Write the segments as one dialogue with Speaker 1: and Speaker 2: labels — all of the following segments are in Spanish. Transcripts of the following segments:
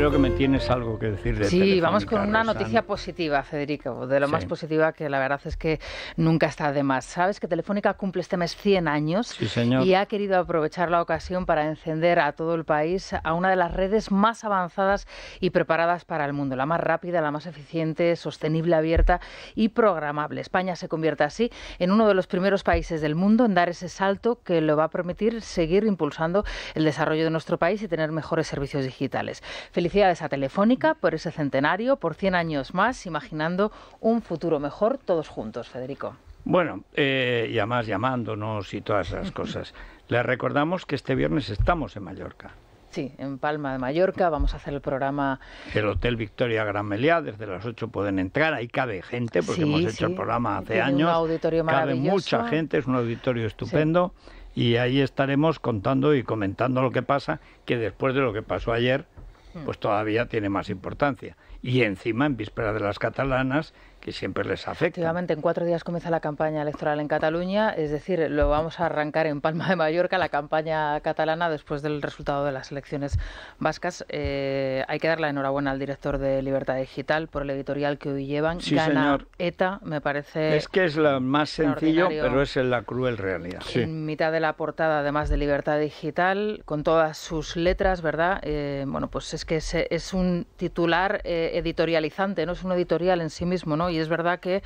Speaker 1: creo que me tienes algo que decir de Sí, vamos con una noticia
Speaker 2: positiva, Federico, de lo más positiva que la verdad es que nunca está de más. Sabes que Telefónica cumple este mes 100 años y ha querido aprovechar la ocasión para encender a todo el país a una de las redes más avanzadas y preparadas para el mundo, la más rápida, la más eficiente, sostenible, abierta y programable. España se convierte así en uno de los primeros países del mundo en dar ese salto que lo va a permitir seguir impulsando el desarrollo de nuestro país y tener mejores servicios digitales. Feliz Felicidades a Telefónica por ese centenario, por 100 años más, imaginando un futuro mejor todos juntos, Federico.
Speaker 1: Bueno, eh, y además llamándonos y todas esas cosas. Les recordamos que este viernes estamos en Mallorca. Sí, en Palma de Mallorca vamos a hacer el programa. El Hotel Victoria Gran Meliá, desde las 8 pueden entrar, ahí cabe gente, porque hemos hecho el programa hace Tiene años. Un auditorio maravilloso. Cabe mucha gente, es un auditorio estupendo. Y ahí estaremos contando y comentando lo que pasa, que después de lo que pasó ayer, pues todavía tiene más importancia. Y encima, en víspera de las catalanas, que siempre les afecta. Efectivamente,
Speaker 2: en cuatro días comienza la campaña electoral en Cataluña, es decir, lo vamos a arrancar en Palma de Mallorca, la campaña catalana, después del resultado de las elecciones vascas. Eh, hay que dar la enhorabuena al director de Libertad Digital por el editorial que hoy llevan. Sí, Gana señor. ETA, me parece. Es
Speaker 1: que es lo más sencillo, pero es la cruel realidad. En
Speaker 2: mitad de la portada, además de Libertad Digital, con todas sus letras, ¿verdad? Eh, bueno, pues es que es, un titular eh, editorializante, no es un editorial en sí mismo, ¿no? Y es verdad que,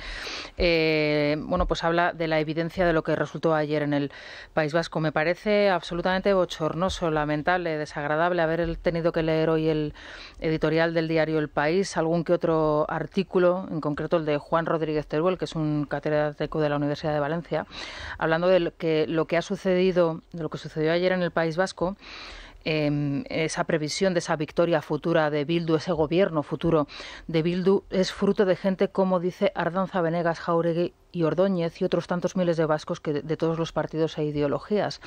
Speaker 2: eh, bueno, pues habla de la evidencia de lo que resultó ayer en el País Vasco. Me parece absolutamente bochornoso, lamentable, desagradable haber tenido que leer hoy el editorial del diario El País, algún que otro artículo, en concreto el de Juan Rodríguez Teruel, que es un catedrático de la Universidad de Valencia, hablando de que, lo que ha sucedido, de lo que sucedió ayer en el País Vasco. Em, esa previsión de esa victoria futura de Bildu, ese gobierno futuro de Bildu, es fruto de gente, como dice Ardanza Venegas Jauregui, y Ordóñez y otros tantos miles de vascos que de, todos los partidos e ideologías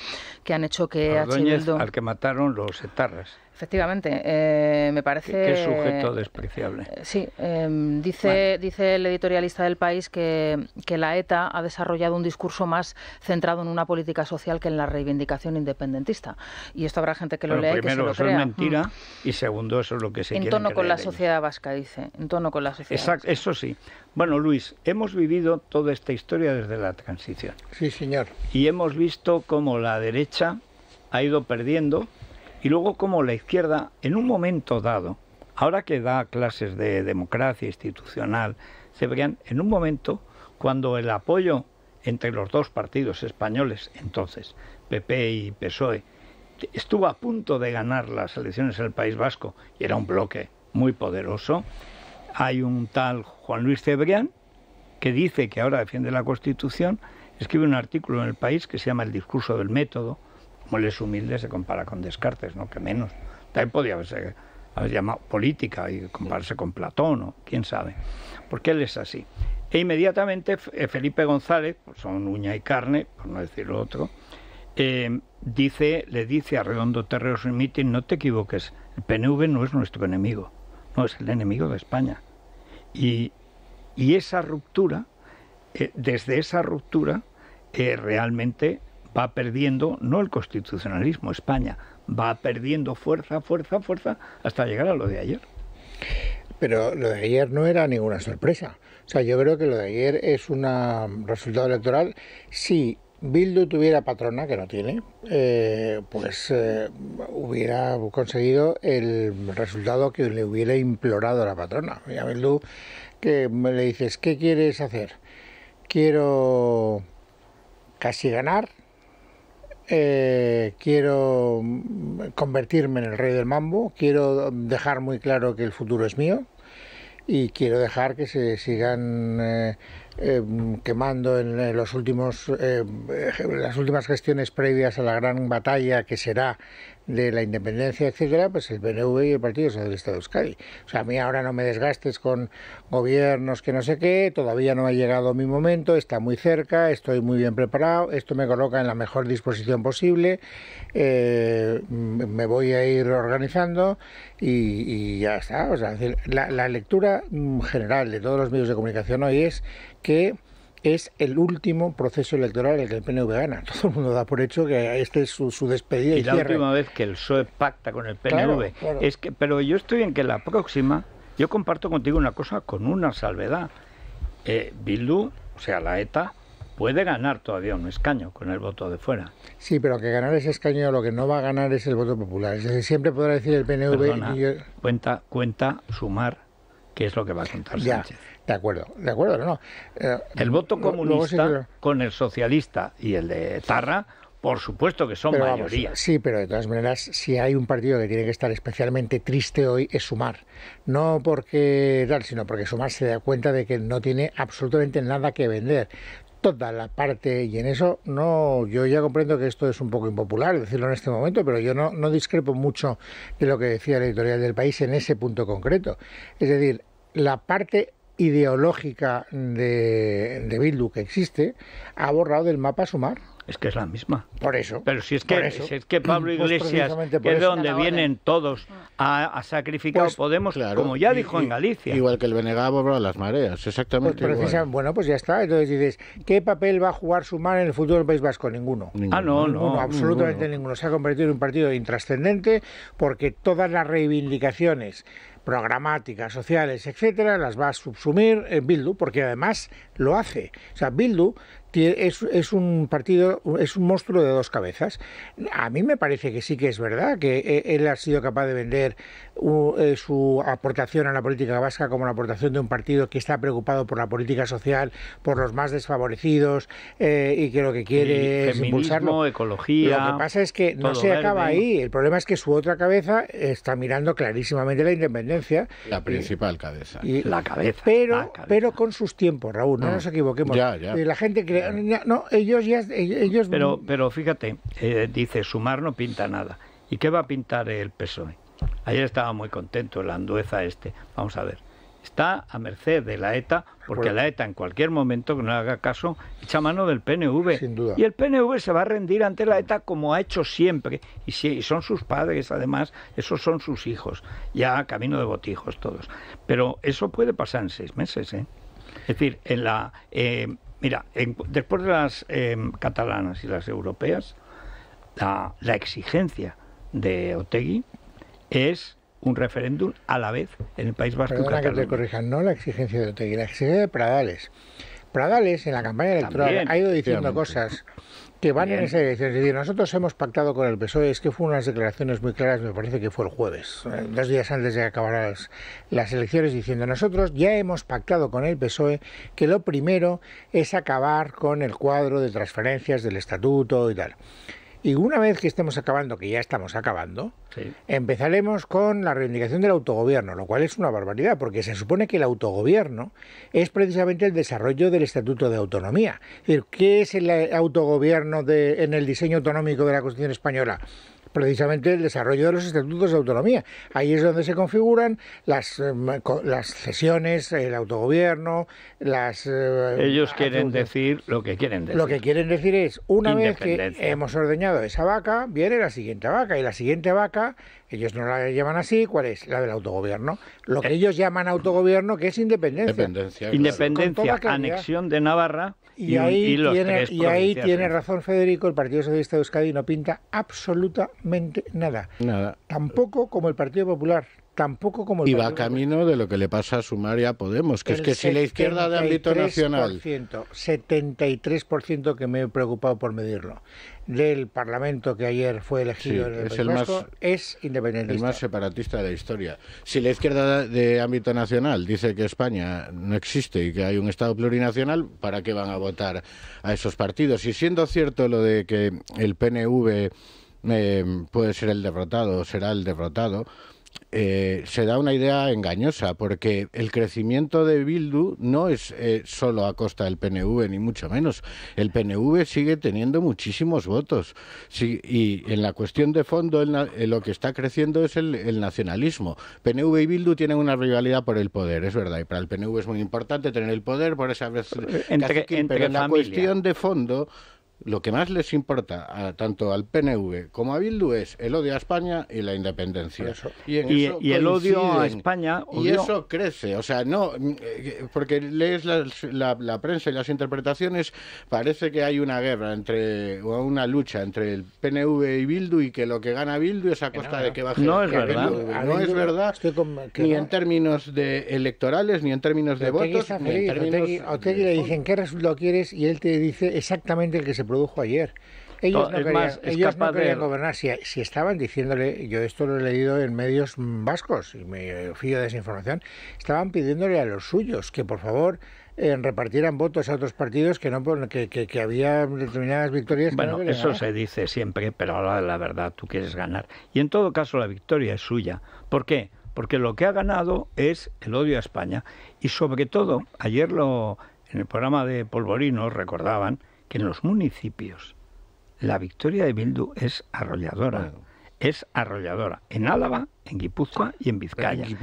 Speaker 2: que han hecho que Ordóñez, al
Speaker 1: que mataron los etarras.
Speaker 2: Efectivamente, eh, me parece. Qué, sujeto despreciable. Eh, sí, em, dice, dice el editorialista del país que, que, la ETA ha desarrollado un discurso más centrado en una política social que en la reivindicación independentista. Y esto habrá gente que lo lee primero, y que se lo eso es mentira
Speaker 1: mm. y segundo, eso es lo que se En tono con la sociedad
Speaker 2: vasca, dice. En tono con la sociedad. Exacto,
Speaker 1: eso sí. Bueno, Luis, hemos vivido toda esta historia desde la transición. Sí, señor. Y hemos visto cómo la derecha ha ido perdiendo y luego cómo la izquierda, en un momento dado, ahora que da clases de democracia institucional, se veían en un momento cuando el apoyo entre los dos partidos españoles, entonces, PP y PSOE, estuvo a punto de ganar las elecciones en el País Vasco y era un bloque muy poderoso. Hay un tal Juan Luis Cebrián, que dice que ahora defiende la Constitución, escribe un artículo en el país que se llama El discurso del método, como él es humilde, se compara con Descartes, no que menos. También podía haberse, haber llamado política y compararse con Platón o quién sabe, porque él es así. E inmediatamente eh, Felipe González, son uña y carne, por no decir lo otro, eh, dice, le dice a Redondo Terreros en mitin, no te equivoques, el PNV no es nuestro enemigo, no es el enemigo de España. Y, y esa ruptura, eh, desde esa ruptura, eh, realmente va perdiendo, no el constitucionalismo, España, va perdiendo fuerza, fuerza, fuerza, hasta llegar a lo de ayer. Pero lo de ayer no era ninguna sorpresa. O sea, yo creo que lo de ayer
Speaker 3: es un resultado electoral. Si Bildu tuviera patrona, que no tiene, eh, pues hubiera conseguido el resultado que le hubiera implorado la patrona. a Bildu que me le dices, ¿qué quieres hacer? Quiero casi ganar, eh, quiero convertirme en el rey del mambo, quiero dejar muy claro que el futuro es mío y quiero dejar que se sigan eh, eh, quemando en los últimos las últimas gestiones previas a la gran batalla que será de la independencia, etcétera, pues el PNV y el Partido Socialista de Euskadi. O sea, a mí ahora no me desgastes con gobiernos que no sé qué, todavía no ha llegado mi momento, está muy cerca, estoy muy bien preparado, esto me coloca en la mejor disposición posible, eh, me voy a ir organizando y, ya está. O sea, la, la lectura general de todos los medios de comunicación hoy es que es el último proceso electoral en el que el PNV gana. Todo el mundo da por hecho que este es
Speaker 1: su, despedida. Y, la última vez que el PSOE pacta con el PNV. Es que, pero yo estoy en que la próxima, yo comparto contigo una cosa con una salvedad. Eh, Bildu, o sea, la ETA, puede ganar todavía un escaño con el voto de fuera.
Speaker 3: Sí, pero que ganar ese escaño lo que no va a ganar es el voto popular. siempre podrá decir el PNV...
Speaker 1: cuenta, cuenta sumar, que es lo que va a contar Sánchez. De acuerdo, de acuerdo, ¿no? Eh, el voto comunista con el socialista y el de Tarra por supuesto que son mayoría.
Speaker 3: sí, pero de todas maneras, si hay un partido que tiene que estar especialmente triste hoy es Sumar. No porque tal, sino porque Sumar se da cuenta de que no tiene absolutamente nada que vender. Toda la parte, y en eso no, yo ya comprendo que esto es un poco impopular decirlo en este momento, pero yo no, no discrepo mucho de lo que decía la editorial del país en ese punto concreto. Es decir, la parte ideológica de, Bildu que existe, ha borrado del mapa Sumar. Es que es la misma.
Speaker 1: Por eso. Pero si
Speaker 3: es que, que Pablo pues Iglesias, es de donde vienen
Speaker 1: todos ah. a, sacrificar pues, Podemos, como ya dijo en Galicia.
Speaker 4: Igual que el ha a las mareas, exactamente. Pues
Speaker 3: bueno, pues ya está. Entonces dices, ¿qué papel va a jugar Sumar en el futuro del País Vasco? Ninguno. Ah, no, no. Absolutamente ninguno. ninguno. Se ha convertido en un partido intrascendente porque todas las reivindicaciones programáticas, sociales, etcétera, las va a subsumir en Bildu, porque además lo hace. O sea, Bildu es, un partido, es un monstruo de dos cabezas. A mí me parece que sí que es verdad que eh, él ha sido capaz de vender eh, su aportación a la política vasca como la aportación de un partido que está preocupado por la política social, por los más desfavorecidos eh, y que lo que quiere impulsar es impulsarlo.
Speaker 1: ecología. Lo que pasa es que no se acaba ahí.
Speaker 3: El problema es que su otra cabeza está mirando clarísimamente la independencia.
Speaker 4: La principal cabeza. la cabeza.
Speaker 3: Pero, pero con sus tiempos, Raúl, no, ah, nos
Speaker 1: equivoquemos. Ya, eh, La
Speaker 3: gente cree. No, ellos ya. Ellos... Pero,
Speaker 1: pero fíjate, dice sumar no pinta nada. ¿Y qué va a pintar el PSOE? Ayer estaba muy contento la andueza este. Vamos a ver. Está a merced de la ETA, porque la ETA en cualquier momento que no haga caso echa mano del PNV. Y el PNV se va a rendir ante la ETA como ha hecho siempre. Y, si son sus padres, además, esos son sus hijos. Ya camino de botijos todos. Pero eso puede pasar en seis meses. ¿eh? Es decir, en la. Eh, mira, después de las em, catalanas y las europeas, la, la exigencia de Otegui es un referéndum a la vez en el País Vasco. Perdona que te
Speaker 3: corrijan, no la exigencia de exigencia de Pradales. Pradales en la campaña electoral ha ido diciendo cosas que van en esa dirección. Es decir, nosotros hemos pactado con el PSOE, es que fueron unas declaraciones muy claras, me parece que fue el jueves, eh, dos días antes de acabar las, elecciones, diciendo, nosotros ya hemos pactado con el PSOE que lo primero es acabar con el cuadro de transferencias del estatuto y tal. Y una vez que estemos acabando, que ya estamos acabando, empezaremos con la reivindicación del autogobierno, lo cual es una barbaridad, porque se supone que el autogobierno es precisamente el desarrollo del Estatuto de Autonomía. ¿qué es el autogobierno en el diseño autonómico de la Constitución Española? precisamente el desarrollo de los estatutos de autonomía. Ahí es donde se configuran las, eh, las cesiones, el autogobierno, las... Eh, ellos quieren
Speaker 1: decir lo que quieren decir. Lo que
Speaker 3: quieren decir es, una vez que hemos ordeñado esa vaca, viene la siguiente vaca y la siguiente vaca ellos no la llaman así, ¿cuál es? La del autogobierno. Lo que eh. ellos llaman autogobierno, que es Independencia. Independencia, anexión
Speaker 1: de Navarra y, ahí, tiene, y ahí tiene
Speaker 3: razón Federico, el Partido Socialista de Euskadi no pinta absolutamente nada. Nada. Tampoco como el Partido Popular, tampoco como el Y va
Speaker 4: camino de lo que le pasa a Sumaria Podemos, que es que si la izquierda de ámbito nacional...
Speaker 3: 73% que me he preocupado por medirlo del Parlamento que ayer fue elegido en el, es, el más, es independentista. El más
Speaker 4: separatista de la historia. Si la izquierda de ámbito nacional dice que España no existe y que hay un Estado plurinacional, ¿para qué van a votar a esos partidos? Y siendo cierto lo de que el PNV eh, puede ser el derrotado, será el derrotado, eh, se da una idea engañosa, porque el crecimiento de Bildu no es eh, solo a costa del PNV, ni mucho menos. El PNV sigue teniendo muchísimos votos. y en la cuestión de fondo, eh, lo que está creciendo es el, nacionalismo. PNV y Bildu tienen una rivalidad por el poder, es verdad. Y para el PNV es muy importante tener el poder por esa vez. Entre, pero en la cuestión de fondo lo que más les importa tanto al PNV como a Bildu es el odio a España y la independencia. Y, el odio a
Speaker 1: España. Y eso
Speaker 4: crece. O sea, no. Mm, eh, porque lees la, prensa y las interpretaciones, parece que hay una guerra entre. o una lucha entre el PNV y Bildu y que lo que gana Bildu es a costa de que baje. No es verdad. No es
Speaker 3: verdad. ni en
Speaker 4: términos de electorales, ni en términos de votos. a en
Speaker 3: le dicen, ¿qué resultado quieres? Y él te dice exactamente el que se produjo ayer. Ellos no, querían, gobernar. Si, estaban diciéndole, yo esto lo he leído en medios vascos y me eh, fío de esa información, estaban pidiéndole a los suyos que por favor eh, repartieran votos
Speaker 1: a otros partidos que no que, que, había determinadas victorias. Bueno, eso se dice siempre, pero ahora la verdad tú quieres ganar. Y en todo caso la victoria es suya. ¿Por qué? Porque lo que ha ganado es el odio a España. Y sobre todo, ayer lo en el programa de Polvorino recordaban que en los municipios la victoria de Bildu es arrolladora. Es arrolladora. En Álava, en Guipúzcoa y en Vizcaya. y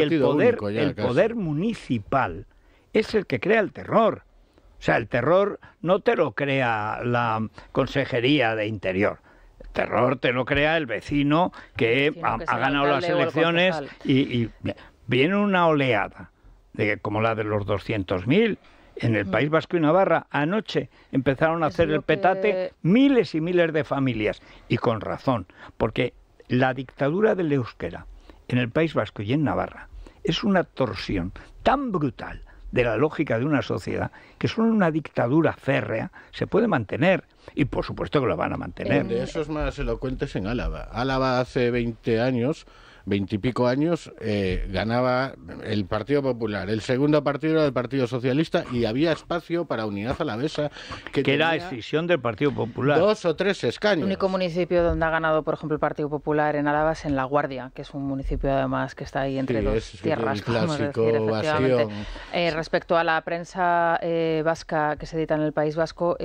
Speaker 1: el poder, el poder municipal es el que crea el terror. O sea, el terror no te lo crea la Consejería de Interior terror te lo crea el vecino que, ha, ganado las elecciones y, viene una oleada, de, como la de los 200.000, en el País Vasco y Navarra anoche empezaron a hacer el petate miles y miles de familias, y con razón, porque la dictadura del euskera en el País Vasco y en Navarra es una torsión tan brutal de la lógica de una sociedad que solo una dictadura férrea se puede mantener. Y por supuesto que lo van a mantener. De
Speaker 4: esos más elocuentes en Álava. Álava hace 20 años veintipico años, eh, ganaba el Partido Popular. El segundo partido era el Partido Socialista y había espacio para Unidad Alavesa. Que, que era decisión del Partido Popular. Dos o tres escaños. El único
Speaker 2: municipio donde ha ganado, por ejemplo, el Partido Popular en Álava es en La Guardia, que es un municipio además que está ahí entre dos tierras. clásico eh, respecto a la prensa eh, vasca que se edita en el País Vasco,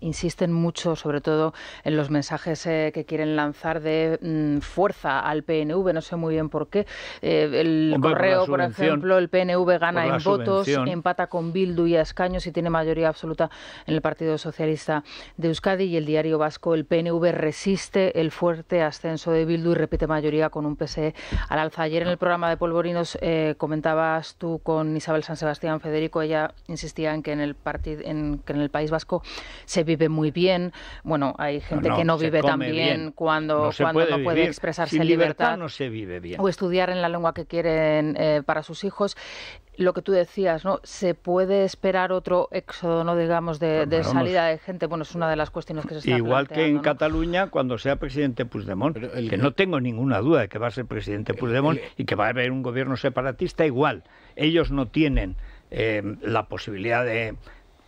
Speaker 2: insisten mucho, sobre todo en los mensajes que quieren lanzar de mm, fuerza al PNV. No sé muy bien por qué. Eh, el correo, por, ejemplo, el PNV gana en votos, empata con Bildu y a escaños y tiene mayoría absoluta en el Partido Socialista de Euskadi y el diario vasco, el PNV resiste el fuerte ascenso de Bildu y repite mayoría con un PSE al alza. Ayer en el programa de Polvorinos eh, comentabas tú con Isabel San Sebastián Federico, ella insistía en que en el, en, en el País Vasco se vive muy bien. Bueno, hay gente que no vive tan bien, cuando no, cuando puede expresarse en libertad. no
Speaker 1: se o
Speaker 2: estudiar en la lengua que quieren eh, para sus hijos. Lo que tú decías, ¿no? ¿Se puede esperar otro éxodo, no digamos, de, pues salida de gente? Bueno, es una de las cuestiones que se está Igual que
Speaker 1: en Cataluña, cuando sea presidente Puigdemont, que no tengo ninguna duda de que va a ser presidente Puigdemont y que va a haber un gobierno separatista, igual. Ellos no tienen eh, la posibilidad de...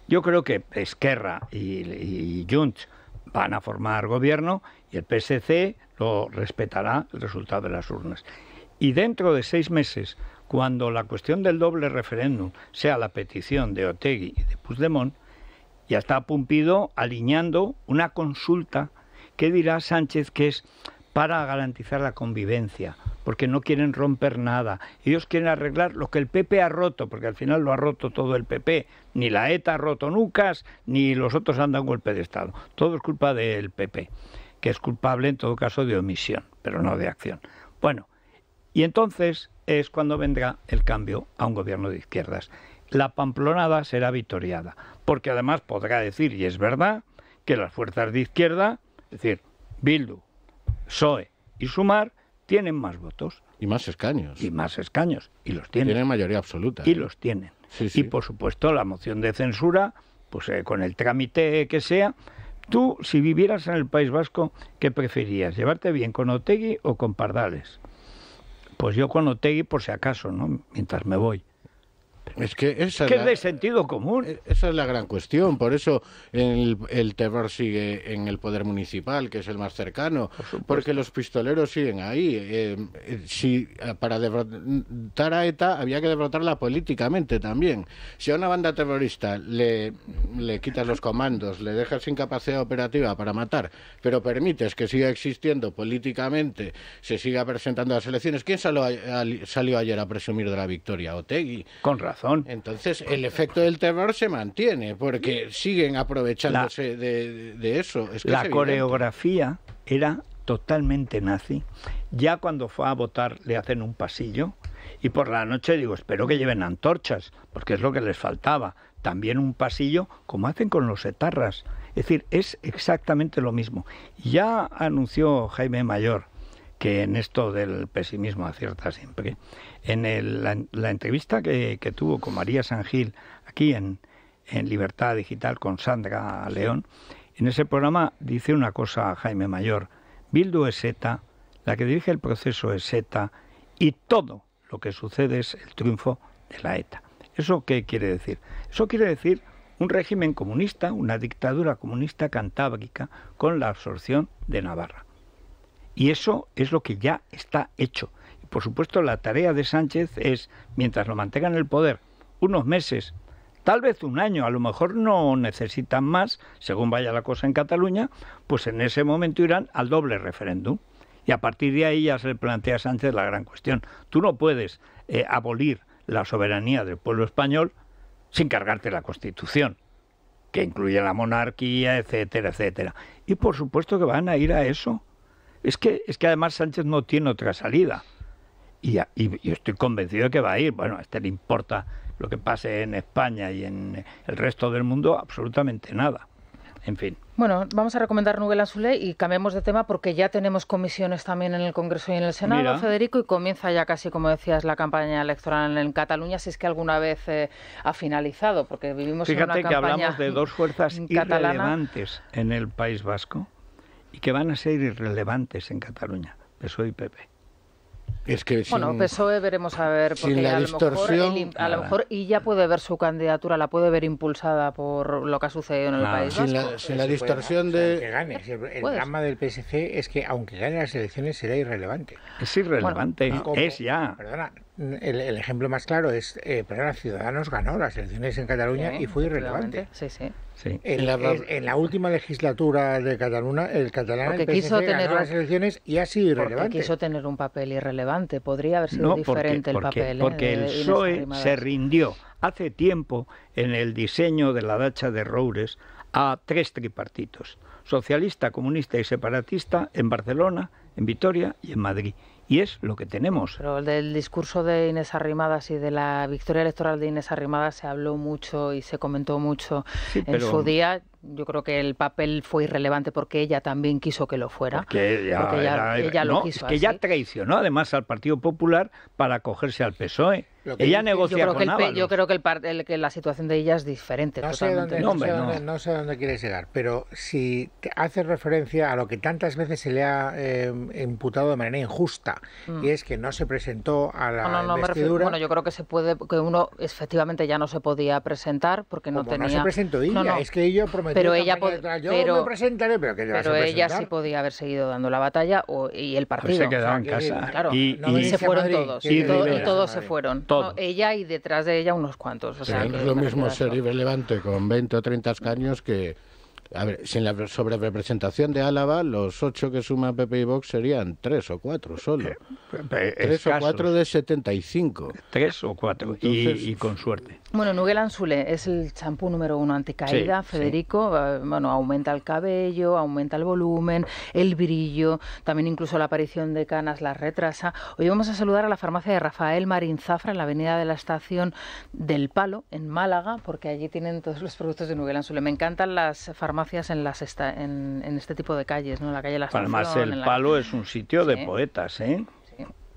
Speaker 1: Yo creo que Esquerra y, y Junts van a formar gobierno y el PSC lo respetará el resultado de las urnas. Y dentro de seis meses, cuando la cuestión del doble referéndum sea la petición de Otegui y de Puigdemont, ya está Pumpido alineando una consulta que dirá Sánchez que es para garantizar la convivencia, porque no quieren romper nada. Ellos quieren arreglar lo que el PP ha roto, porque al final lo ha roto todo el PP. Ni la ETA ha roto nucas, ni los otros han dado golpe de Estado. Todo es culpa del PP que es culpable en todo caso de omisión, pero no de acción. Bueno, y entonces es cuando vendrá el cambio a un gobierno de izquierdas. La pamplonada será victoriada, porque además podrá decir, y es verdad, que las fuerzas de izquierda, es decir, Bildu, PSOE y Sumar, tienen más votos. Y más escaños. Y más escaños. Y los tienen. Tienen mayoría absoluta. Y los tienen. Y por supuesto la moción de censura, pues eh, con el trámite que sea, Tú, si vivieras en el País Vasco, ¿qué preferías? ¿Llevarte bien con Otegui o con Pardales? Pues yo con Otegui, por si acaso, ¿no? Mientras me voy. Es que, es de sentido común. E-, esa es la
Speaker 4: gran cuestión. Por eso el, terror sigue en el poder municipal, que es el más cercano, porque los pistoleros siguen ahí. Em, eh, si eh, para derrotar a ETA había que derrotarla políticamente también. Si a una banda terrorista le, quitas los comandos, le dejas sin capacidad operativa para matar, pero permites que siga existiendo políticamente, se siga presentando a las elecciones, ¿quién salió, ayer a presumir de la victoria? Otegui. Conrad entonces, el efecto del terror se mantiene,
Speaker 1: porque siguen aprovechándose
Speaker 4: de, de, eso. la
Speaker 1: coreografía era totalmente nazi. Ya cuando fue a votar le hacen un pasillo y por la noche digo, espero que lleven antorchas, porque es lo que les faltaba. También un pasillo, como hacen con los etarras. Es decir, es exactamente lo mismo. Ya anunció Jaime Mayor que en esto del pesimismo acierta siempre. En la, entrevista que, tuvo con María Sangil aquí en, en Libertad Digital con Sandra León, en ese programa dice una cosa Jaime Mayor, Bildu es ETA, la que dirige el proceso es ETA y todo lo que sucede es el triunfo de la ETA. ¿Eso qué quiere decir? Eso quiere decir un régimen comunista, una dictadura comunista cantábrica con la absorción de Navarra. Y eso es lo que ya está hecho. Y por supuesto, la tarea de Sánchez es, mientras lo mantengan en el poder, unos meses, tal vez un año, a lo mejor no necesitan más, según vaya la cosa en Cataluña, pues en ese momento irán al doble referéndum. Y a partir de ahí ya se le plantea a Sánchez la gran cuestión. Tú no puedes eh, abolir la soberanía del pueblo español sin cargarte la Constitución, que incluye la monarquía, etcétera, etcétera. Y por supuesto que van a ir a eso. Es que, es que además Sánchez no tiene otra salida. Y, yo estoy convencido de que va a ir. Bueno, a este le importa lo que pase en España y en el resto del mundo, absolutamente nada. En fin.
Speaker 2: Bueno, vamos a recomendar Núñez Azulé y cambiamos de tema porque ya tenemos comisiones también en el Congreso y en el Senado, Federico, y comienza ya casi, como decías, la campaña electoral en Cataluña, si es que alguna vez eh, ha finalizado, porque vivimos en una campaña Fíjate que hablamos de dos
Speaker 1: fuerzas irrelevantes en el País Vasco y que van a ser irrelevantes en Cataluña, PSOE y PP. Es que bueno, PSOE
Speaker 2: veremos a ver, porque a, lo mejor, a lo mejor y ya puede ver su candidatura, la puede ver impulsada por lo que ha sucedido en el país. Sin la, distorsión de.
Speaker 3: que gane. El, drama del PSC es que, aunque gane las elecciones, será irrelevante. Es irrelevante, es ya. Perdona, el, ejemplo más claro es, eh, pero Ciudadanos ganó las elecciones en Cataluña y fue irrelevante. Sí, sí. En, la, última legislatura de Cataluña, el catalán quiso tener
Speaker 2: ganó las elecciones y ha sido irrelevante. quiso tener un papel irrelevante, podría haber sido diferente el papel. ¿eh? Porque, porque el PSOE se
Speaker 1: rindió hace tiempo en el diseño de la dacha de Roures a tres tripartitos, socialista, comunista y separatista en Barcelona, en Vitoria y en Madrid y es lo que tenemos.
Speaker 2: Pero del discurso de Inés Arrimadas y de la victoria electoral de Inés Arrimadas se habló mucho y se comentó mucho en su día. Yo creo que el papel fue irrelevante porque ella también quiso que lo fuera. Porque ella, quiso. que ella
Speaker 1: traicionó además al Partido Popular para acogerse al PSOE ella negocia con Ábalos. Yo
Speaker 2: creo que, el que la situación de
Speaker 3: ella es diferente. No sé, totalmente. Dónde, no, quieres llegar, pero si te haces referencia a lo que tantas veces se le ha eh, imputado de manera injusta, mm. y es que no se presentó a la no, investidura... bueno,
Speaker 2: yo creo que se puede, que uno efectivamente ya no se podía presentar porque no tenía... no se presentó ella, es
Speaker 3: que ella prometió... Pero ella... yo pero, pero ella sí
Speaker 2: podía haber seguido dando la batalla y el pues partido. se quedaba en casa. Claro, y, se fueron todos, y, todos se fueron no, ella y detrás de ella unos cuantos. O sea, no es lo mismo ser
Speaker 4: irrelevante con 20 o 30 escaños que a ver, sin la sobrerepresentación de Álava, los ocho que suma PP y Vox serían tres o cuatro solo. Eh,
Speaker 3: tres o cuatro
Speaker 4: de 75.
Speaker 1: Tres o cuatro, y, con suerte.
Speaker 2: Bueno, Nuguel Ansule es el champú número uno anticaída, Federico. Eh, bueno, aumenta el cabello, aumenta el volumen, el brillo, también incluso la aparición de canas la retrasa. Hoy vamos a saludar a la farmacia de Rafael Marín Zafra en la avenida de la estación del Palo, en Málaga, porque allí tienen todos los productos de Nuguel Ansule. Me encantan las farmacias en las en, este tipo de calles, ¿no? la calle de la el Palo
Speaker 1: es un sitio de poetas, ¿eh?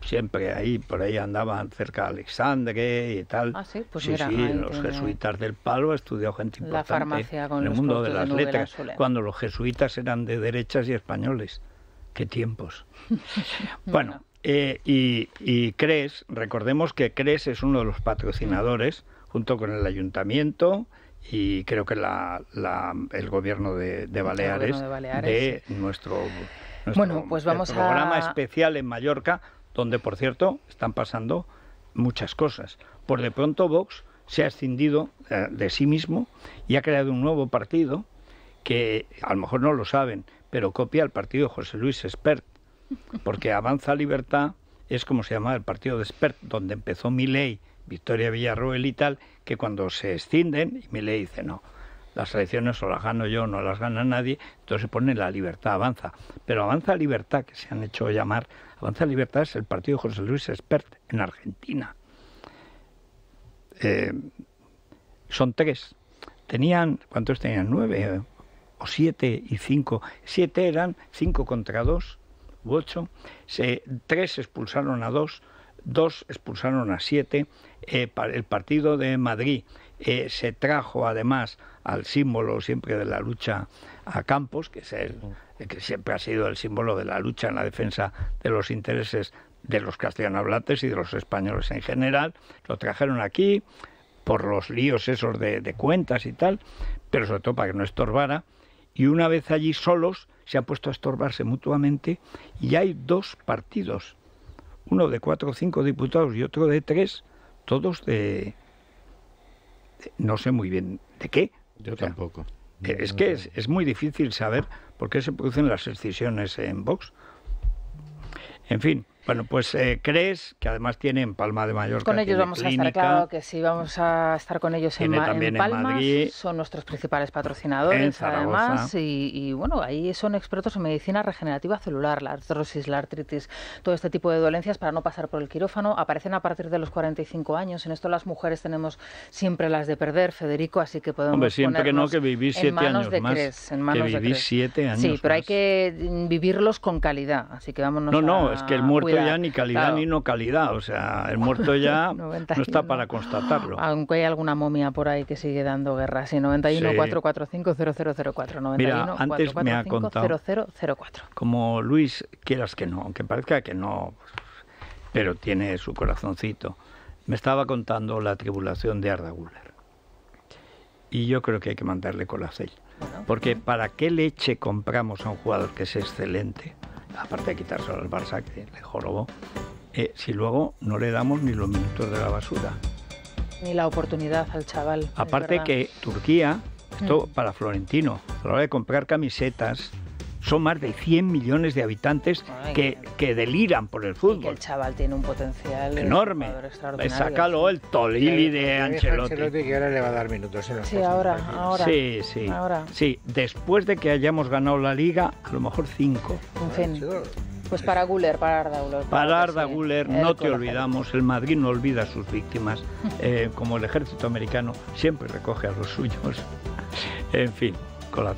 Speaker 1: Siempre ahí, por ahí andaban cerca de Alexandre y tal. Ah, sí, pues los jesuitas del Palo estudió gente importante la farmacia con en el mundo de las letras, cuando los jesuitas eran de derechas y españoles. ¡Qué tiempos! bueno, eh, y, y CRES, recordemos que CRES es uno de los patrocinadores, junto con el ayuntamiento, y creo que el gobierno de, Baleares, de, nuestro, bueno, pues vamos programa especial en Mallorca, donde por cierto están pasando muchas cosas. Por de pronto Vox se ha escindido eh, de sí mismo y ha creado un nuevo partido que a lo mejor no lo saben, pero copia al partido José Luis Espert, porque Avanza Libertad es como se llama el partido de Espert, donde empezó mi ley, Victoria Villarroel y tal, que cuando se extienden, y le dice, no, las elecciones o las gano yo, no las gana nadie, entonces se pone la libertad avanza. Pero Avanza Libertad, que se han hecho llamar, Avanza Libertad es el partido José Luis Espert en Argentina. Eh, son tres. Tenían, ¿cuántos tenían? Nueve eh, o siete y cinco. Siete eran cinco contra dos u ocho. tres expulsaron a dos, dos expulsaron a siete, eh, el partido de Madrid eh, se trajo además al símbolo siempre de la lucha a Campos, que es el, que siempre ha sido el símbolo de la lucha en la defensa de los intereses de los castellanohablantes y de los españoles en general. Lo trajeron aquí por los líos esos de, de cuentas y tal, pero sobre todo para que no estorbara. Y una vez allí solos se ha puesto a estorbarse mutuamente y hay dos partidos, uno de cuatro o cinco diputados y otro de tres, todos de, no sé muy bien de qué. Yo tampoco. Es que es, es, muy difícil saber por qué se producen las excisiones en Vox. En fin, bueno, pues eh, CRES, que además tiene en Palma de Mallorca. Con ellos vamos a estar, claro
Speaker 2: que sí, vamos a estar con ellos en, Palma. En Madrid, son nuestros principales patrocinadores, además. Y, y, bueno, ahí son expertos en medicina regenerativa celular, la artrosis, la artritis, todo este tipo de dolencias para no pasar por el quirófano. Aparecen a partir de los 45 años. En esto las mujeres tenemos siempre las de perder, Federico, así que podemos. Hombre, siempre no, que en manos años más. en manos que de
Speaker 1: siete años. Sí, pero
Speaker 2: hay que mm, vivirlos con calidad. Así que vámonos. No, no, es que el muerto ya ni calidad ni
Speaker 1: no calidad, o sea, el muerto ya no está para constatarlo.
Speaker 2: Aunque hay alguna momia por ahí que sigue dando guerra, sí, 91 445 0004, Mira, antes me ha contado,
Speaker 1: Como Luis, quieras que no, aunque parezca que no, pero tiene su corazoncito. Me estaba contando la tribulación de Arda Guller. Y yo creo que hay que mandarle con la cel. Porque ¿para qué leche compramos a un jugador que es excelente? aparte de quitarse al Barça que le jorobó, eh, si luego no le damos ni los minutos de la basura.
Speaker 2: Ni la oportunidad al chaval. Aparte que
Speaker 1: Turquía, esto mm. para Florentino, a la hora de comprar camisetas, son más de 100 millones de habitantes que, deliran por el fútbol. el chaval tiene un potencial enorme.
Speaker 3: Sácalo el Tolili de Ancelotti. Ancelotti. que ahora le va a dar minutos. sí, ahora,
Speaker 2: ahora. Sí,
Speaker 1: sí. Ahora. Sí, después de que hayamos ganado la liga, a lo mejor cinco.
Speaker 2: En fin. Pues para Guller, para Arda Guller. Para Arda
Speaker 1: Guller, no te olvidamos, el Madrid no olvida a sus víctimas, eh, como el ejército americano siempre recoge a los suyos. en fin, con la